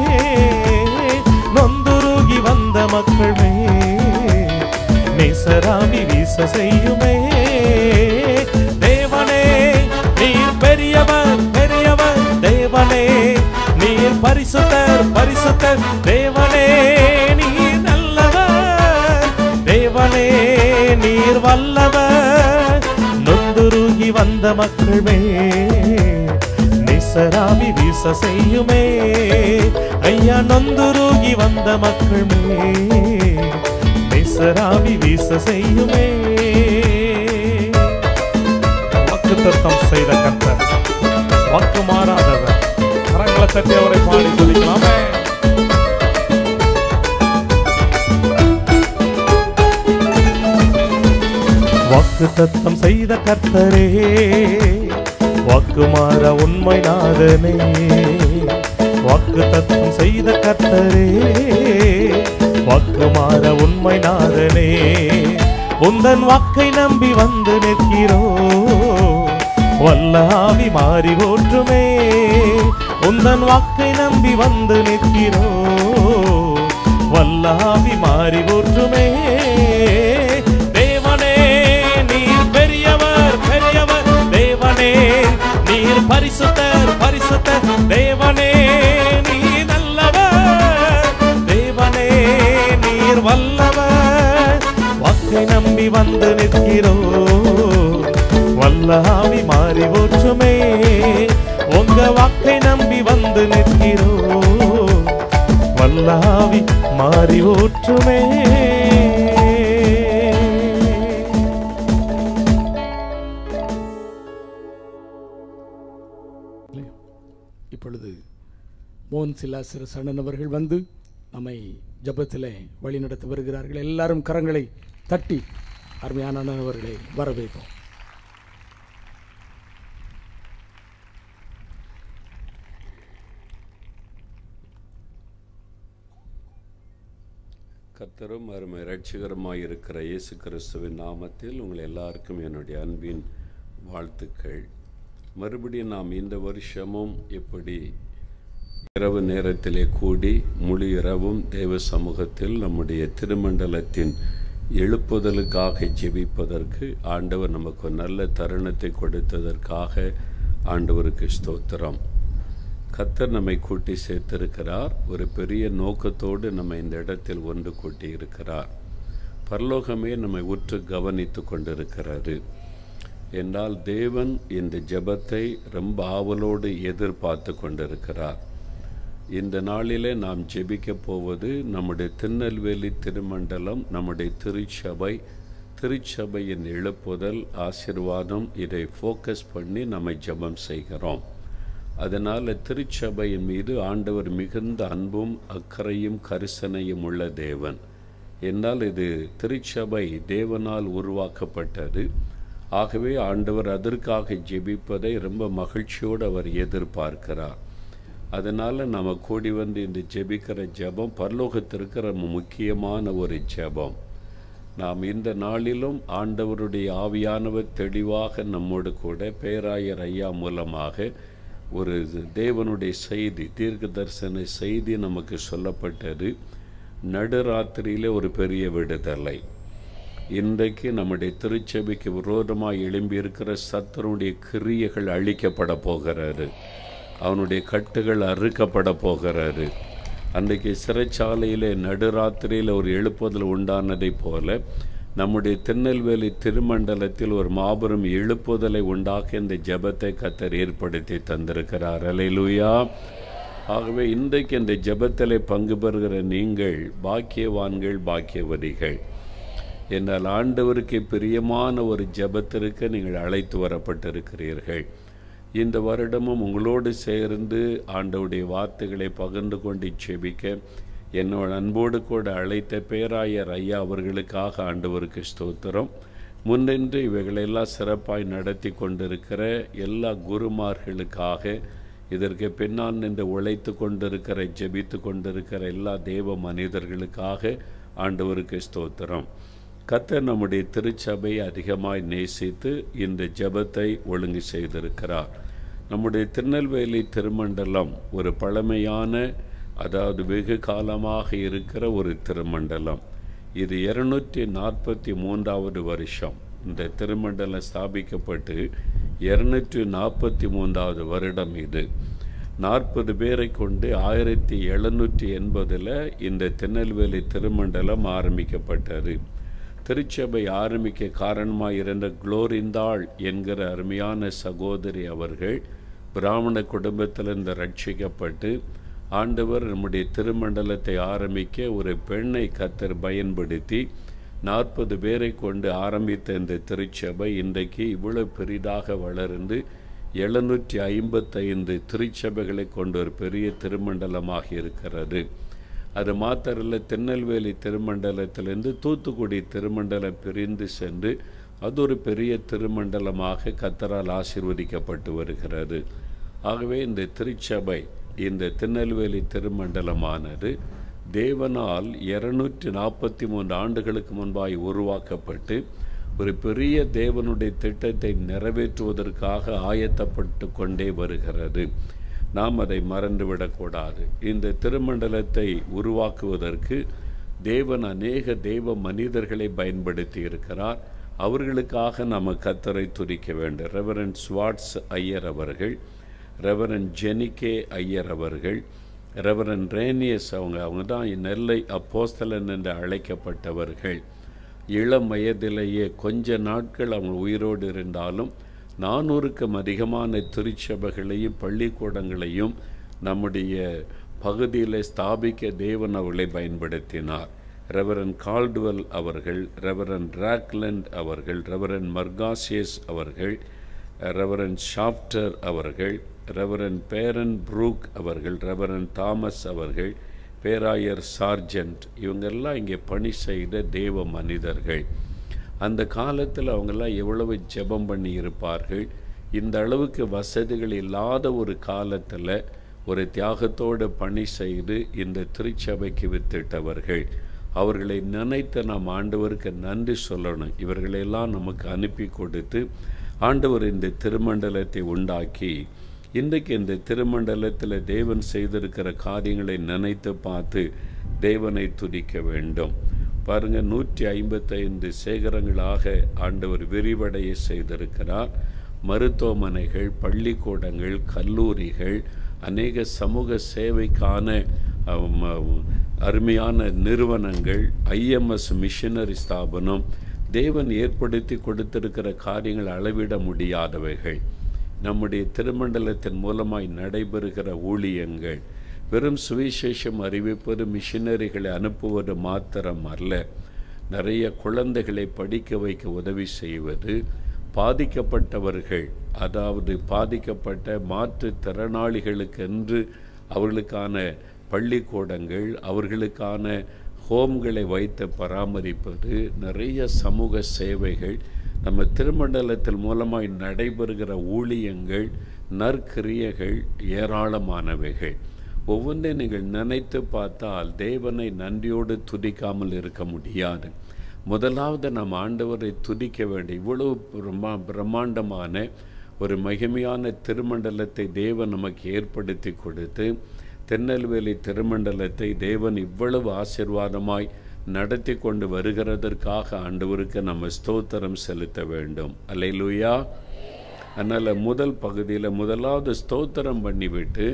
நொந்துருகி வந்த மக்கள் மேல் நேசராவி வீச செய்யுமே பரிசுத்தர் பரிசுத்தர் தேவனே நீர் நல்லவர் தேவனே நீர் வல்லவர் நொந்துருகி வந்த மக்கள் மே நிசராமி வீச செய்யுமே ஐயா நொந்துருகி வந்த மக்கள் மே நிசராமி வீச செய்யுமே வாக்கு தத்தம் செய்த கர்த்தர் வாக்கு மாறாத தட்டி செய்த கர்த்தரே வாக்கு மாற உண்மை நாதனே வாக்கு தத்தம் செய்த கர்த்தரே வாக்கு மாற உண்மை நாதனே உந்தன் வாக்கை நம்பி வந்து நிற்கிறோ வல்லாவி மாறி ஓற்றுமே உந்தன் வாக்கை நம்பி வந்து நிற்கிறோ வல்லாவி மாறி போற்றுமே தேவனே நீர் பெரியவர் பெரியவர் தேவனே நீர் பரிசுத்தர் பரிசுத்தர் தேவனே நீ நல்லவர் தேவனே நீர் வல்லவர் வாக்கை நம்பி வந்து நிற்கிறோ வல்லாவி மாறி ஒற்றுமே உங்க வாக்கை வந்து நிற்கிறோ வல்லாவி மாறி ஓற்றுமே இப்பொழுது மோகன் சிலாசிர சண்ணன் அவர்கள் வந்து நம்மை ஜபத்தில் வழிநடத்தி வருகிறார்கள் எல்லாரும் கரங்களை தட்டி அருமையான அவர்களை வரவேற்போம் கத்தரும் அருமை ரட்சிகரமாக இருக்கிற இயேசு கிறிஸ்துவின் நாமத்தில் உங்கள் எல்லாருக்கும் என்னுடைய அன்பின் வாழ்த்துக்கள் மறுபடியும் நாம் இந்த வருஷமும் இப்படி இரவு நேரத்திலே கூடி முழு இரவும் தேவ சமூகத்தில் நம்முடைய திருமண்டலத்தின் எழுப்புதலுக்காக ஜெபிப்பதற்கு ஆண்டவர் நமக்கு நல்ல தருணத்தை கொடுத்ததற்காக ஆண்டவருக்கு ஸ்தோத்திரம் கத்தர் நம்மை கூட்டி சேர்த்திருக்கிறார் ஒரு பெரிய நோக்கத்தோடு நம்ம இந்த இடத்தில் ஒன்று கூட்டி இருக்கிறார் பரலோகமே நம்மை உற்று கவனித்து கொண்டிருக்கிறது என்றால் தேவன் இந்த ஜபத்தை ரொம்ப ஆவலோடு எதிர்பார்த்து கொண்டிருக்கிறார் இந்த நாளிலே நாம் ஜெபிக்கப் போவது நம்முடைய திருநெல்வேலி திருமண்டலம் நம்முடைய திருச்சபை திருச்சபையின் எழுப்புதல் ஆசிர்வாதம் இதை ஃபோக்கஸ் பண்ணி நம்மை ஜபம் செய்கிறோம் அதனால் திருச்சபையின் மீது ஆண்டவர் மிகுந்த அன்பும் அக்கறையும் கரிசனையும் உள்ள தேவன் என்னால் இது திருச்சபை தேவனால் உருவாக்கப்பட்டது ஆகவே ஆண்டவர் அதற்காக ஜெபிப்பதை ரொம்ப மகிழ்ச்சியோடு அவர் எதிர்பார்க்கிறார் அதனால் நம்ம கூடி வந்து இந்த ஜெபிக்கிற ஜபம் பரலோகத்திற்கு ரொம்ப முக்கியமான ஒரு ஜபம் நாம் இந்த நாளிலும் ஆண்டவருடைய ஆவியானவர் தெளிவாக நம்மோடு கூட பேராயர் ஐயா மூலமாக ஒரு தேவனுடைய செய்தி தீர்க்க தரிசன செய்தி நமக்கு சொல்லப்பட்டது நடுராத்திரியிலே ஒரு பெரிய விடுதலை இன்றைக்கு நம்முடைய திருச்சபைக்கு விரோதமாக எழும்பியிருக்கிற சத்தனுடைய கிரியைகள் அழிக்கப்பட போகிறாரு அவனுடைய கட்டுகள் அறுக்கப்பட போகிறாரு அன்றைக்கு சிறைச்சாலையில் நடுராத்திரியில் ஒரு எழுப்புதல் உண்டானதை போல நம்முடைய திருநெல்வேலி திருமண்டலத்தில் ஒரு மாபெரும் எழுப்புதலை உண்டாக்க இந்த ஜபத்தை கத்தர் ஏற்படுத்தி தந்திருக்கிறார் அலையிலூயா ஆகவே இன்றைக்கு இந்த ஜபத்தில் பங்கு பெறுகிற நீங்கள் பாக்கியவான்கள் பாக்கியவதிகள் என்னால் ஆண்டவருக்கு பிரியமான ஒரு ஜபத்திற்கு நீங்கள் அழைத்து வரப்பட்டிருக்கிறீர்கள் இந்த வருடமும் உங்களோடு சேர்ந்து ஆண்டவுடைய வார்த்தைகளை பகிர்ந்து கொண்டு செபிக்க என்னோட அன்போடு கூட அழைத்த பேராயர் ஐயா அவர்களுக்காக ஆண்டவருக்கு ஸ்தோத்திரம் முன்னின்று இவைகளெல்லாம் சிறப்பாய் நடத்தி கொண்டிருக்கிற எல்லா குருமார்களுக்காக இதற்கு பின்னால் நின்று உழைத்து கொண்டிருக்கிற ஜெபித்து கொண்டிருக்கிற எல்லா தேவ மனிதர்களுக்காக ஆண்டவருக்கு ஸ்தோத்திரம் கத்த நம்முடைய திருச்சபையை அதிகமாய் நேசித்து இந்த ஜபத்தை ஒழுங்கு செய்திருக்கிறார் நம்முடைய திருநெல்வேலி திருமண்டலம் ஒரு பழமையான அதாவது வெகு காலமாக இருக்கிற ஒரு திருமண்டலம் இது இருநூற்றி நாற்பத்தி மூன்றாவது வருஷம் இந்த திருமண்டலம் ஸ்தாபிக்கப்பட்டு இரநூற்றி நாற்பத்தி மூன்றாவது வருடம் இது நாற்பது பேரை கொண்டு ஆயிரத்தி எழுநூற்றி எண்பதில் இந்த திருநெல்வேலி திருமண்டலம் ஆரம்பிக்கப்பட்டது திருச்சபை ஆரம்பிக்க காரணமாக இருந்த குளோரிந்தாள் என்கிற அருமையான சகோதரி அவர்கள் பிராமண குடும்பத்திலிருந்து ரட்சிக்கப்பட்டு ஆண்டவர் நம்முடைய திருமண்டலத்தை ஆரம்பிக்க ஒரு பெண்ணை கத்தர் பயன்படுத்தி நாற்பது பேரை கொண்டு ஆரம்பித்த இந்த திருச்சபை இன்றைக்கு இவ்வளோ பெரிதாக வளர்ந்து எழுநூற்றி ஐம்பத்தைந்து திருச்சபைகளை கொண்ட ஒரு பெரிய திருமண்டலமாக இருக்கிறது அது மாத்திரல்ல திருநெல்வேலி திருமண்டலத்திலிருந்து தூத்துக்குடி திருமண்டலம் பிரிந்து சென்று அது ஒரு பெரிய திருமண்டலமாக கத்தரால் ஆசிர்வதிக்கப்பட்டு வருகிறது ஆகவே இந்த திருச்சபை இந்த திருநெல்வேலி திருமண்டலமானது தேவனால் இருநூற்றி நாற்பத்தி மூன்று ஆண்டுகளுக்கு முன்பாய் உருவாக்கப்பட்டு ஒரு பெரிய தேவனுடைய திட்டத்தை நிறைவேற்றுவதற்காக ஆயத்தப்பட்டு கொண்டே வருகிறது நாம் அதை மறந்துவிடக்கூடாது இந்த திருமண்டலத்தை உருவாக்குவதற்கு தேவன் அநேக தெய்வ மனிதர்களை பயன்படுத்தி இருக்கிறார் அவர்களுக்காக நாம் கத்தரை துதிக்க வேண்டும் ரெவரன் ஸ்வாட்ஸ் ஐயர் அவர்கள் ரெவரன் ஜெனிகே ஐயர் அவர்கள் ரெவரன் ரேனியஸ் அவங்க அவங்க தான் நெல்லை அப்போஸ்தலன் என்று அழைக்கப்பட்டவர்கள் இளம் வயதிலேயே கொஞ்ச நாட்கள் அவங்க உயிரோடு இருந்தாலும் நானூறுக்கும் அதிகமான திருச்சபைகளையும் பள்ளிக்கூடங்களையும் நம்முடைய பகுதியில் ஸ்தாபிக்க தேவன் அவர்களை பயன்படுத்தினார் ரெவரன் கால்டுவெல் அவர்கள் ரெவரன் ராக்லண்ட் அவர்கள் ரெவரன் மர்காசியஸ் அவர்கள் ரெவரன் ஷாப்டர் அவர்கள் ரெவரன் பேரன் ப்ரூக் அவர்கள் ரெவரன் தாமஸ் அவர்கள் பேராயர் சார்ஜென்ட் இவங்கெல்லாம் இங்கே பணி செய்த தேவ மனிதர்கள் அந்த காலத்தில் அவங்கெல்லாம் எவ்வளவு ஜெபம் பண்ணி இருப்பார்கள் இந்த அளவுக்கு வசதிகள் இல்லாத ஒரு காலத்தில் ஒரு தியாகத்தோடு பணி செய்து இந்த திருச்சபைக்கு வித்திட்டவர்கள் அவர்களை நினைத்து நாம் ஆண்டவருக்கு நன்றி சொல்லணும் இவர்களெல்லாம் நமக்கு அனுப்பி கொடுத்து ஆண்டவர் இந்த திருமண்டலத்தை உண்டாக்கி இன்றைக்கு இந்த திருமண்டலத்தில் தேவன் செய்திருக்கிற காரியங்களை நினைத்து பார்த்து தேவனை துதிக்க வேண்டும் பாருங்கள் நூற்றி ஐம்பத்தைந்து சேகரங்களாக ஆண்டவர் விரிவடைய செய்திருக்கிறார் மருத்துவமனைகள் பள்ளிக்கூடங்கள் கல்லூரிகள் அநேக சமூக சேவைக்கான அருமையான நிறுவனங்கள் ஐஎம்எஸ் மிஷினரி ஸ்தாபனம் தேவன் ஏற்படுத்தி கொடுத்திருக்கிற காரியங்கள் அளவிட முடியாதவைகள் நம்முடைய திருமண்டலத்தின் மூலமாய் நடைபெறுகிற ஊழியங்கள் வெறும் சுவிசேஷம் அறிவிப்பது மிஷினரிகளை அனுப்புவது மாத்திரம் அல்ல நிறைய குழந்தைகளை படிக்க வைக்க உதவி செய்வது பாதிக்கப்பட்டவர்கள் அதாவது பாதிக்கப்பட்ட மாற்றுத்திறனாளிகளுக்கென்று அவர்களுக்கான பள்ளிக்கூடங்கள் அவர்களுக்கான ஹோம்களை வைத்து பராமரிப்பது நிறைய சமூக சேவைகள் நம்ம திருமண்டலத்தில் மூலமாக நடைபெறுகிற ஊழியங்கள் நற்கிரியைகள் ஏராளமானவைகள் ஒவ்வொன்றையும் நீங்கள் நினைத்து பார்த்தால் தேவனை நன்றியோடு துதிக்காமல் இருக்க முடியாது முதலாவது நம் ஆண்டவரை துதிக்க வேண்டும் இவ்வளவு பிரமா பிரம்மாண்டமான ஒரு மகிமையான திருமண்டலத்தை தேவன் நமக்கு ஏற்படுத்தி கொடுத்து திருநெல்வேலி திருமண்டலத்தை தேவன் இவ்வளவு ஆசிர்வாதமாய் நடத்தி கொண்டு வருகிறதற்காக ஆண்டவருக்கு நம்ம ஸ்தோத்திரம் செலுத்த வேண்டும் அலையிலுயா அதனால் முதல் பகுதியில் முதலாவது ஸ்தோத்திரம் பண்ணிவிட்டு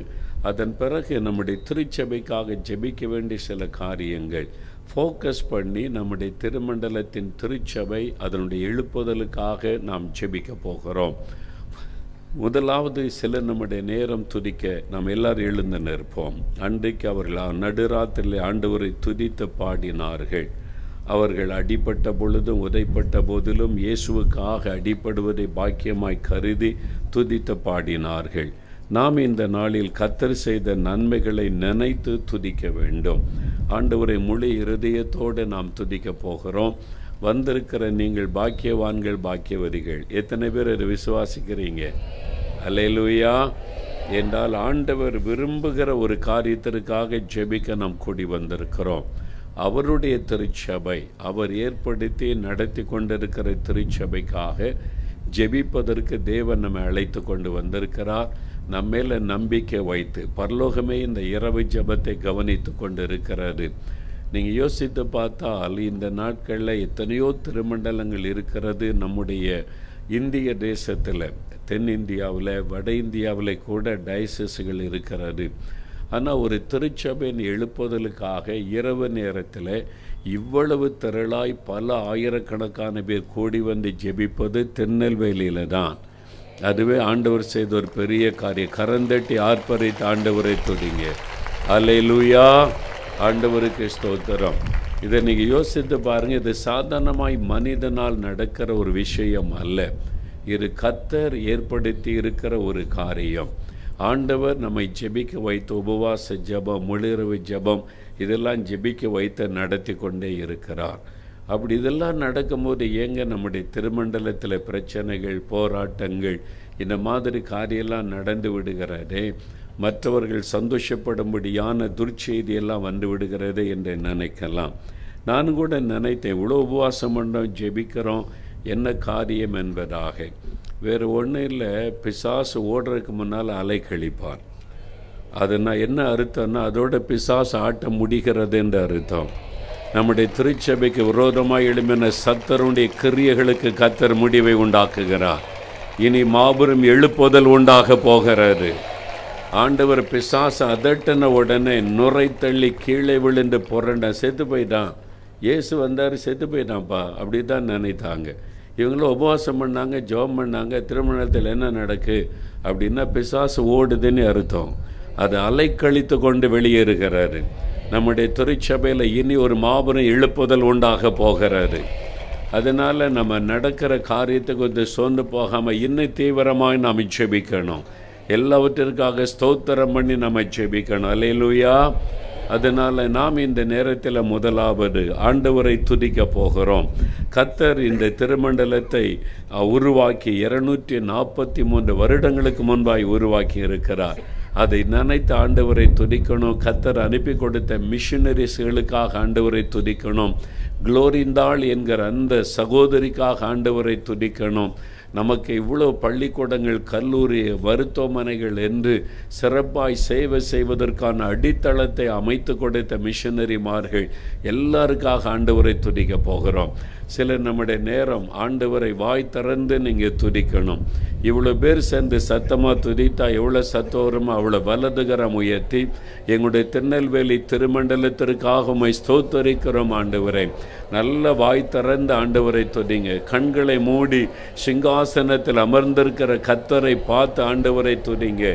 அதன் பிறகு நம்முடைய திருச்சபைக்காக ஜெபிக்க வேண்டிய சில காரியங்கள் ஃபோக்கஸ் பண்ணி நம்முடைய திருமண்டலத்தின் திருச்சபை அதனுடைய எழுப்புதலுக்காக நாம் ஜெபிக்க போகிறோம் முதலாவது சில நம்முடைய நேரம் துதிக்க நாம் எல்லாரும் எழுந்து நிற்போம் அன்றைக்கு அவர்கள் நடுராத்திரில் ஆண்டவரை துதித்து பாடினார்கள் அவர்கள் அடிப்பட்ட பொழுதும் உதைப்பட்ட போதிலும் இயேசுவுக்காக அடிப்படுவதை பாக்கியமாய் கருதி துதித்து பாடினார்கள் நாம் இந்த நாளில் கத்தர் செய்த நன்மைகளை நினைத்து துதிக்க வேண்டும் ஆண்டவரை முழு இருதயத்தோடு நாம் துதிக்கப் போகிறோம் வந்திருக்கிற நீங்கள் பாக்கியவான்கள் பாக்கியவதிகள் எத்தனை பேர் அதை விசுவாசிக்கிறீங்க அலையலுயா என்றால் ஆண்டவர் விரும்புகிற ஒரு காரியத்திற்காக ஜெபிக்க நாம் கூடி வந்திருக்கிறோம் அவருடைய திருச்சபை அவர் ஏற்படுத்தி நடத்தி கொண்டிருக்கிற திருச்சபைக்காக ஜெபிப்பதற்கு தேவன் நம்மை அழைத்து கொண்டு வந்திருக்கிறார் நம்மேல நம்பிக்கை வைத்து பரலோகமே இந்த இரவு ஜபத்தை கவனித்து கொண்டு இருக்கிறது நீங்கள் யோசித்து பார்த்தால் இந்த நாட்களில் எத்தனையோ திருமண்டலங்கள் இருக்கிறது நம்முடைய இந்திய தேசத்தில் தென்னிந்தியாவில் வட இந்தியாவில் கூட டயசஸுகள் இருக்கிறது ஆனால் ஒரு திருச்சபையின் எழுப்புதலுக்காக இரவு நேரத்தில் இவ்வளவு திரளாய் பல ஆயிரக்கணக்கான பேர் கூடி வந்து ஜெபிப்பது திருநெல்வேலியில் தான் அதுவே ஆண்டவர் செய்த ஒரு பெரிய காரியம் கரந்தட்டி ஆர்ப்பரித்து ஆண்டவரை தொடங்கிய அலை லூயா ஆண்டவருக்கு ஸ்தோத்திரம் இதை நீங்கள் யோசித்து பாருங்கள் இது சாதாரணமாய் மனிதனால் நடக்கிற ஒரு விஷயம் அல்ல இது கத்தர் ஏற்படுத்தி இருக்கிற ஒரு காரியம் ஆண்டவர் நம்மை ஜெபிக்க வைத்த உபவாச ஜபம் முளிரவு ஜபம் இதெல்லாம் ஜெபிக்க வைத்து நடத்தி கொண்டே இருக்கிறார் அப்படி இதெல்லாம் நடக்கும்போது ஏங்க நம்முடைய திருமண்டலத்தில் பிரச்சனைகள் போராட்டங்கள் இந்த மாதிரி காரியெல்லாம் நடந்து விடுகிறதே மற்றவர்கள் சந்தோஷப்படும்படியான துர்ச்செய்தி எல்லாம் விடுகிறது என்று நினைக்கலாம் நான் கூட நினைத்தேன் இவ்வளோ உபவாசம் பண்ணோம் ஜெபிக்கிறோம் என்ன காரியம் என்பதாக வேறு ஒன்றும் இல்லை பிசாசு ஓடுறதுக்கு முன்னால் அலை கழிப்பார் அது நான் என்ன அர்த்தம்னா அதோட பிசாசு ஆட்ட முடிகிறது என்று அர்த்தம் நம்முடைய திருச்சபைக்கு விரோதமாக எழுப்பின சத்தருடைய கிரியைகளுக்கு கத்தர் முடிவை உண்டாக்குகிறார் இனி மாபெரும் எழுப்புதல் உண்டாக போகிறது ஆண்டவர் பிசாச அதட்டின உடனே நுரை தள்ளி கீழே விழுந்து புரண்ட செத்து போய்தான் இயேசு வந்தார் செத்து போய்தான்ப்பா அப்படி தான் நினைத்தாங்க இவங்களும் உபவாசம் பண்ணாங்க ஜோம் பண்ணாங்க திருமணத்தில் என்ன நடக்கு அப்படின்னா பிசாசு ஓடுதுன்னு அர்த்தம் அது அலைக்கழித்து கொண்டு வெளியேறுகிறாரு நம்முடைய திருச்சபையில் இனி ஒரு மாபெரும் இழுப்புதல் உண்டாக போகிறாரு அதனால் நம்ம நடக்கிற காரியத்துக்கு வந்து சோர்ந்து போகாமல் இன்னும் தீவிரமாக நாம் ஜெபிக்கணும் எல்லாவற்றிற்காக ஸ்தோத்திரம் பண்ணி நம்ம ஜெபிக்கணும் அலையிலுயா அதனால் நாம் இந்த நேரத்தில் முதலாவது ஆண்டவரை துதிக்க போகிறோம் கத்தர் இந்த திருமண்டலத்தை உருவாக்கி இருநூற்றி நாற்பத்தி மூன்று வருடங்களுக்கு முன்பாய் உருவாக்கி இருக்கிறார் அதை நினைத்து ஆண்டவரை துதிக்கணும் கத்தர் அனுப்பி கொடுத்த மிஷினரிஸ்களுக்காக ஆண்டவரை துதிக்கணும் குளோரிந்தாள் என்கிற அந்த சகோதரிக்காக ஆண்டவரை துதிக்கணும் நமக்கு இவ்வளோ பள்ளிக்கூடங்கள் கல்லூரி மருத்துவமனைகள் என்று சிறப்பாய் சேவை செய்வதற்கான அடித்தளத்தை அமைத்து கொடுத்த மிஷனரிமார்கள் எல்லாருக்காக ஆண்டு உரை துணிக்க போகிறோம் சிலர் நம்முடைய நேரம் ஆண்டவரை வாய் திறந்து நீங்கள் துதிக்கணும் இவ்வளோ பேர் சேர்ந்து சத்தமாக துதித்தா எவ்வளோ சத்தோரமாக அவ்வளோ வலதுகரம் உயர்த்தி எங்களுடைய திருநெல்வேலி திருமண்டலத்திற்காக உமை ஸ்தோத்தரிக்கிறோம் ஆண்டவரை நல்ல வாய் திறந்து ஆண்டவரை துதிங்க கண்களை மூடி சிங்காசனத்தில் அமர்ந்திருக்கிற கத்தரை பார்த்து ஆண்டவரை துதிங்க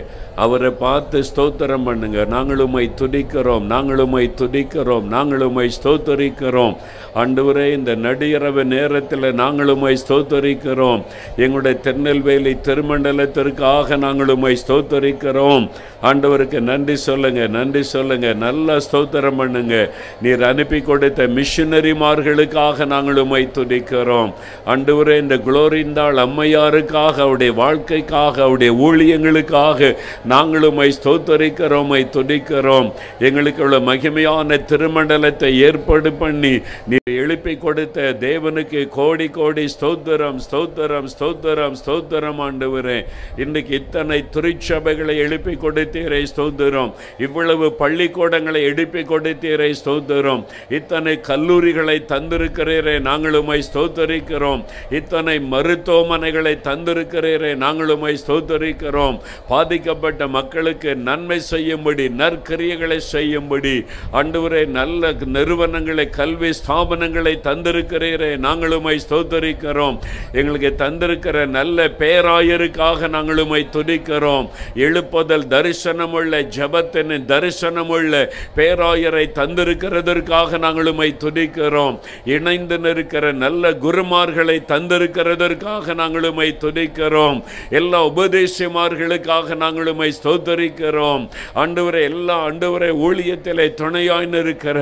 அவரை பார்த்து ஸ்தோத்திரம் பண்ணுங்க நாங்களும் துதிக்கிறோம் நாங்களும் துதிக்கிறோம் நாங்களும் ஸ்தோத்தரிக்கிறோம் ஆண்டவரே இந்த நடிகர் இரவு நேரத்தில் நாங்களும் ஸ்தோத்தரிக்கிறோம் எங்களுடைய திருநெல்வேலி திருமண்டலத்திற்காக நாங்களும் ஸ்தோத்தரிக்கிறோம் ஆண்டவருக்கு நன்றி சொல்லுங்க நன்றி சொல்லுங்க நல்ல ஸ்தோத்திரம் பண்ணுங்க நீர் அனுப்பி கொடுத்த மிஷினரிமார்களுக்காக நாங்களும் துடிக்கிறோம் அன்றுவரே இந்த குளோரிந்தாள் அம்மையாருக்காக அவருடைய வாழ்க்கைக்காக அவருடைய ஊழியங்களுக்காக நாங்களும் ஸ்தோத்தரிக்கிறோம் துடிக்கிறோம் எங்களுக்கு உள்ள மகிமையான திருமண்டலத்தை ஏற்பாடு பண்ணி நீர் எழுப்பி கொடுத்த தேவ தேவனுக்கு கோடி கோடி ஸ்தோத்திரம் ஸ்தோத்திரம் ஸ்தோத்திரம் ஸ்தோத்திரம் ஆண்டவரே இன்றைக்கு இத்தனை துறைச்சபைகளை எழுப்பி கொடுத்தீரை ஸ்தோத்திரம் இவ்வளவு பள்ளிக்கூடங்களை எழுப்பி கொடுத்தீரை ஸ்தோத்திரம் இத்தனை கல்லூரிகளை தந்திருக்கிறீரே நாங்களுமை ஸ்தோத்தரிக்கிறோம் இத்தனை மருத்துவமனைகளை தந்திருக்கிறீரே நாங்களுமை ஸ்தோத்தரிக்கிறோம் பாதிக்கப்பட்ட மக்களுக்கு நன்மை செய்யும்படி நற்கரியங்களை செய்யும்படி அன்றுவரை நல்ல நிறுவனங்களை கல்வி ஸ்தாபனங்களை தந்திருக்கிறீரே ஆண்டவரே நாங்களுமை ஸ்தோத்தரிக்கிறோம் எங்களுக்கு தந்திருக்கிற நல்ல பேராயருக்காக நாங்களுமை துதிக்கிறோம் எழுப்புதல் தரிசனமுள்ள ஜபத்தின் தரிசனமுள்ள பேராயரை தந்திருக்கிறதற்காக நாங்களுமை துதிக்கிறோம் இணைந்து நிற்கிற நல்ல குருமார்களை தந்திருக்கிறதற்காக நாங்களுமை துதிக்கிறோம் எல்லா உபதேசிமார்களுக்காக நாங்களுமை ஸ்தோத்தரிக்கிறோம் அண்டுவரை எல்லா அண்டுவரை ஊழியத்திலே துணையாய் இருக்கிற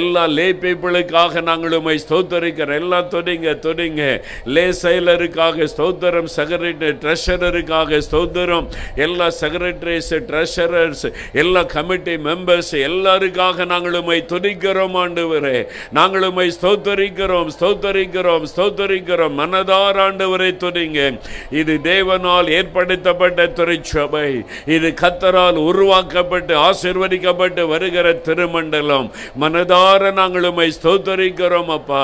எல்லா லே பீப்புளுக்காக நாங்களுமை ஸ்தோத்தரிக்கிற எல்லாம் தொடுங்க தொடுங்க லே செயலருக்காக ஸ்தோத்திரம் செக்ரட்டரி ட்ரெஷரருக்காக ஸ்தோத்திரம் எல்லா செக்ரட்டரிஸ் ட்ரெஷரர்ஸ் எல்லா கமிட்டி மெம்பர்ஸ் எல்லாருக்காக நாங்கள் உண்மை துதிக்கிறோம் ஆண்டவரே நாங்கள் உண்மை ஸ்தோத்தரிக்கிறோம் ஸ்தோத்தரிக்கிறோம் ஸ்தோத்தரிக்கிறோம் மனதார் ஆண்டவரை துணிங்க இது தேவனால் ஏற்படுத்தப்பட்ட துறைச்சபை இது கத்தரால் உருவாக்கப்பட்டு ஆசிர்வதிக்கப்பட்டு வருகிற திருமண்டலம் மனதார நாங்கள் உண்மை ஸ்தோத்தரிக்கிறோம் அப்பா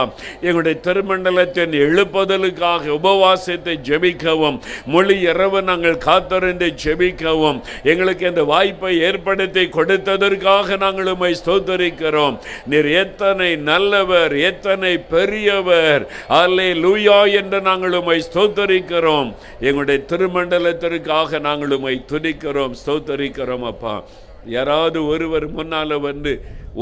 எங்களுடைய உங்களுடைய திருமண்டலத்தின் எழுப்புதலுக்காக உபவாசத்தை ஜெபிக்கவும் மொழி இரவு நாங்கள் காத்திருந்து ஜெபிக்கவும் எங்களுக்கு இந்த வாய்ப்பை ஏற்படுத்தி கொடுத்ததற்காக நாங்கள் உண்மை ஸ்தோத்தரிக்கிறோம் நீர் எத்தனை நல்லவர் எத்தனை பெரியவர் அல்லே லூயா என்று நாங்கள் உண்மை ஸ்தோத்தரிக்கிறோம் எங்களுடைய திருமண்டலத்திற்காக நாங்கள் உண்மை துணிக்கிறோம் ஸ்தோத்தரிக்கிறோம் அப்பா யாராவது ஒருவர் முன்னால் வந்து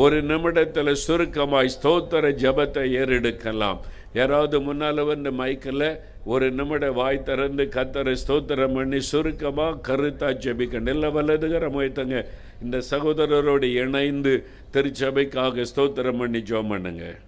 ஒரு நிமிடத்தில் சுருக்கமாய் ஸ்தோத்திர ஜபத்தை ஏறெடுக்கலாம் யாராவது முன்னால் வந்து மைக்கில் ஒரு நிமிடம் வாய் திறந்து கத்தரை ஸ்தோத்திரம் பண்ணி சுருக்கமாக கருத்தா ஜபிக்க நல்ல வல்லதுகிற முயத்தங்க இந்த சகோதரரோடு இணைந்து திருச்சபைக்காக ஸ்தோத்திரம் பண்ணி ஜோம் பண்ணுங்கள்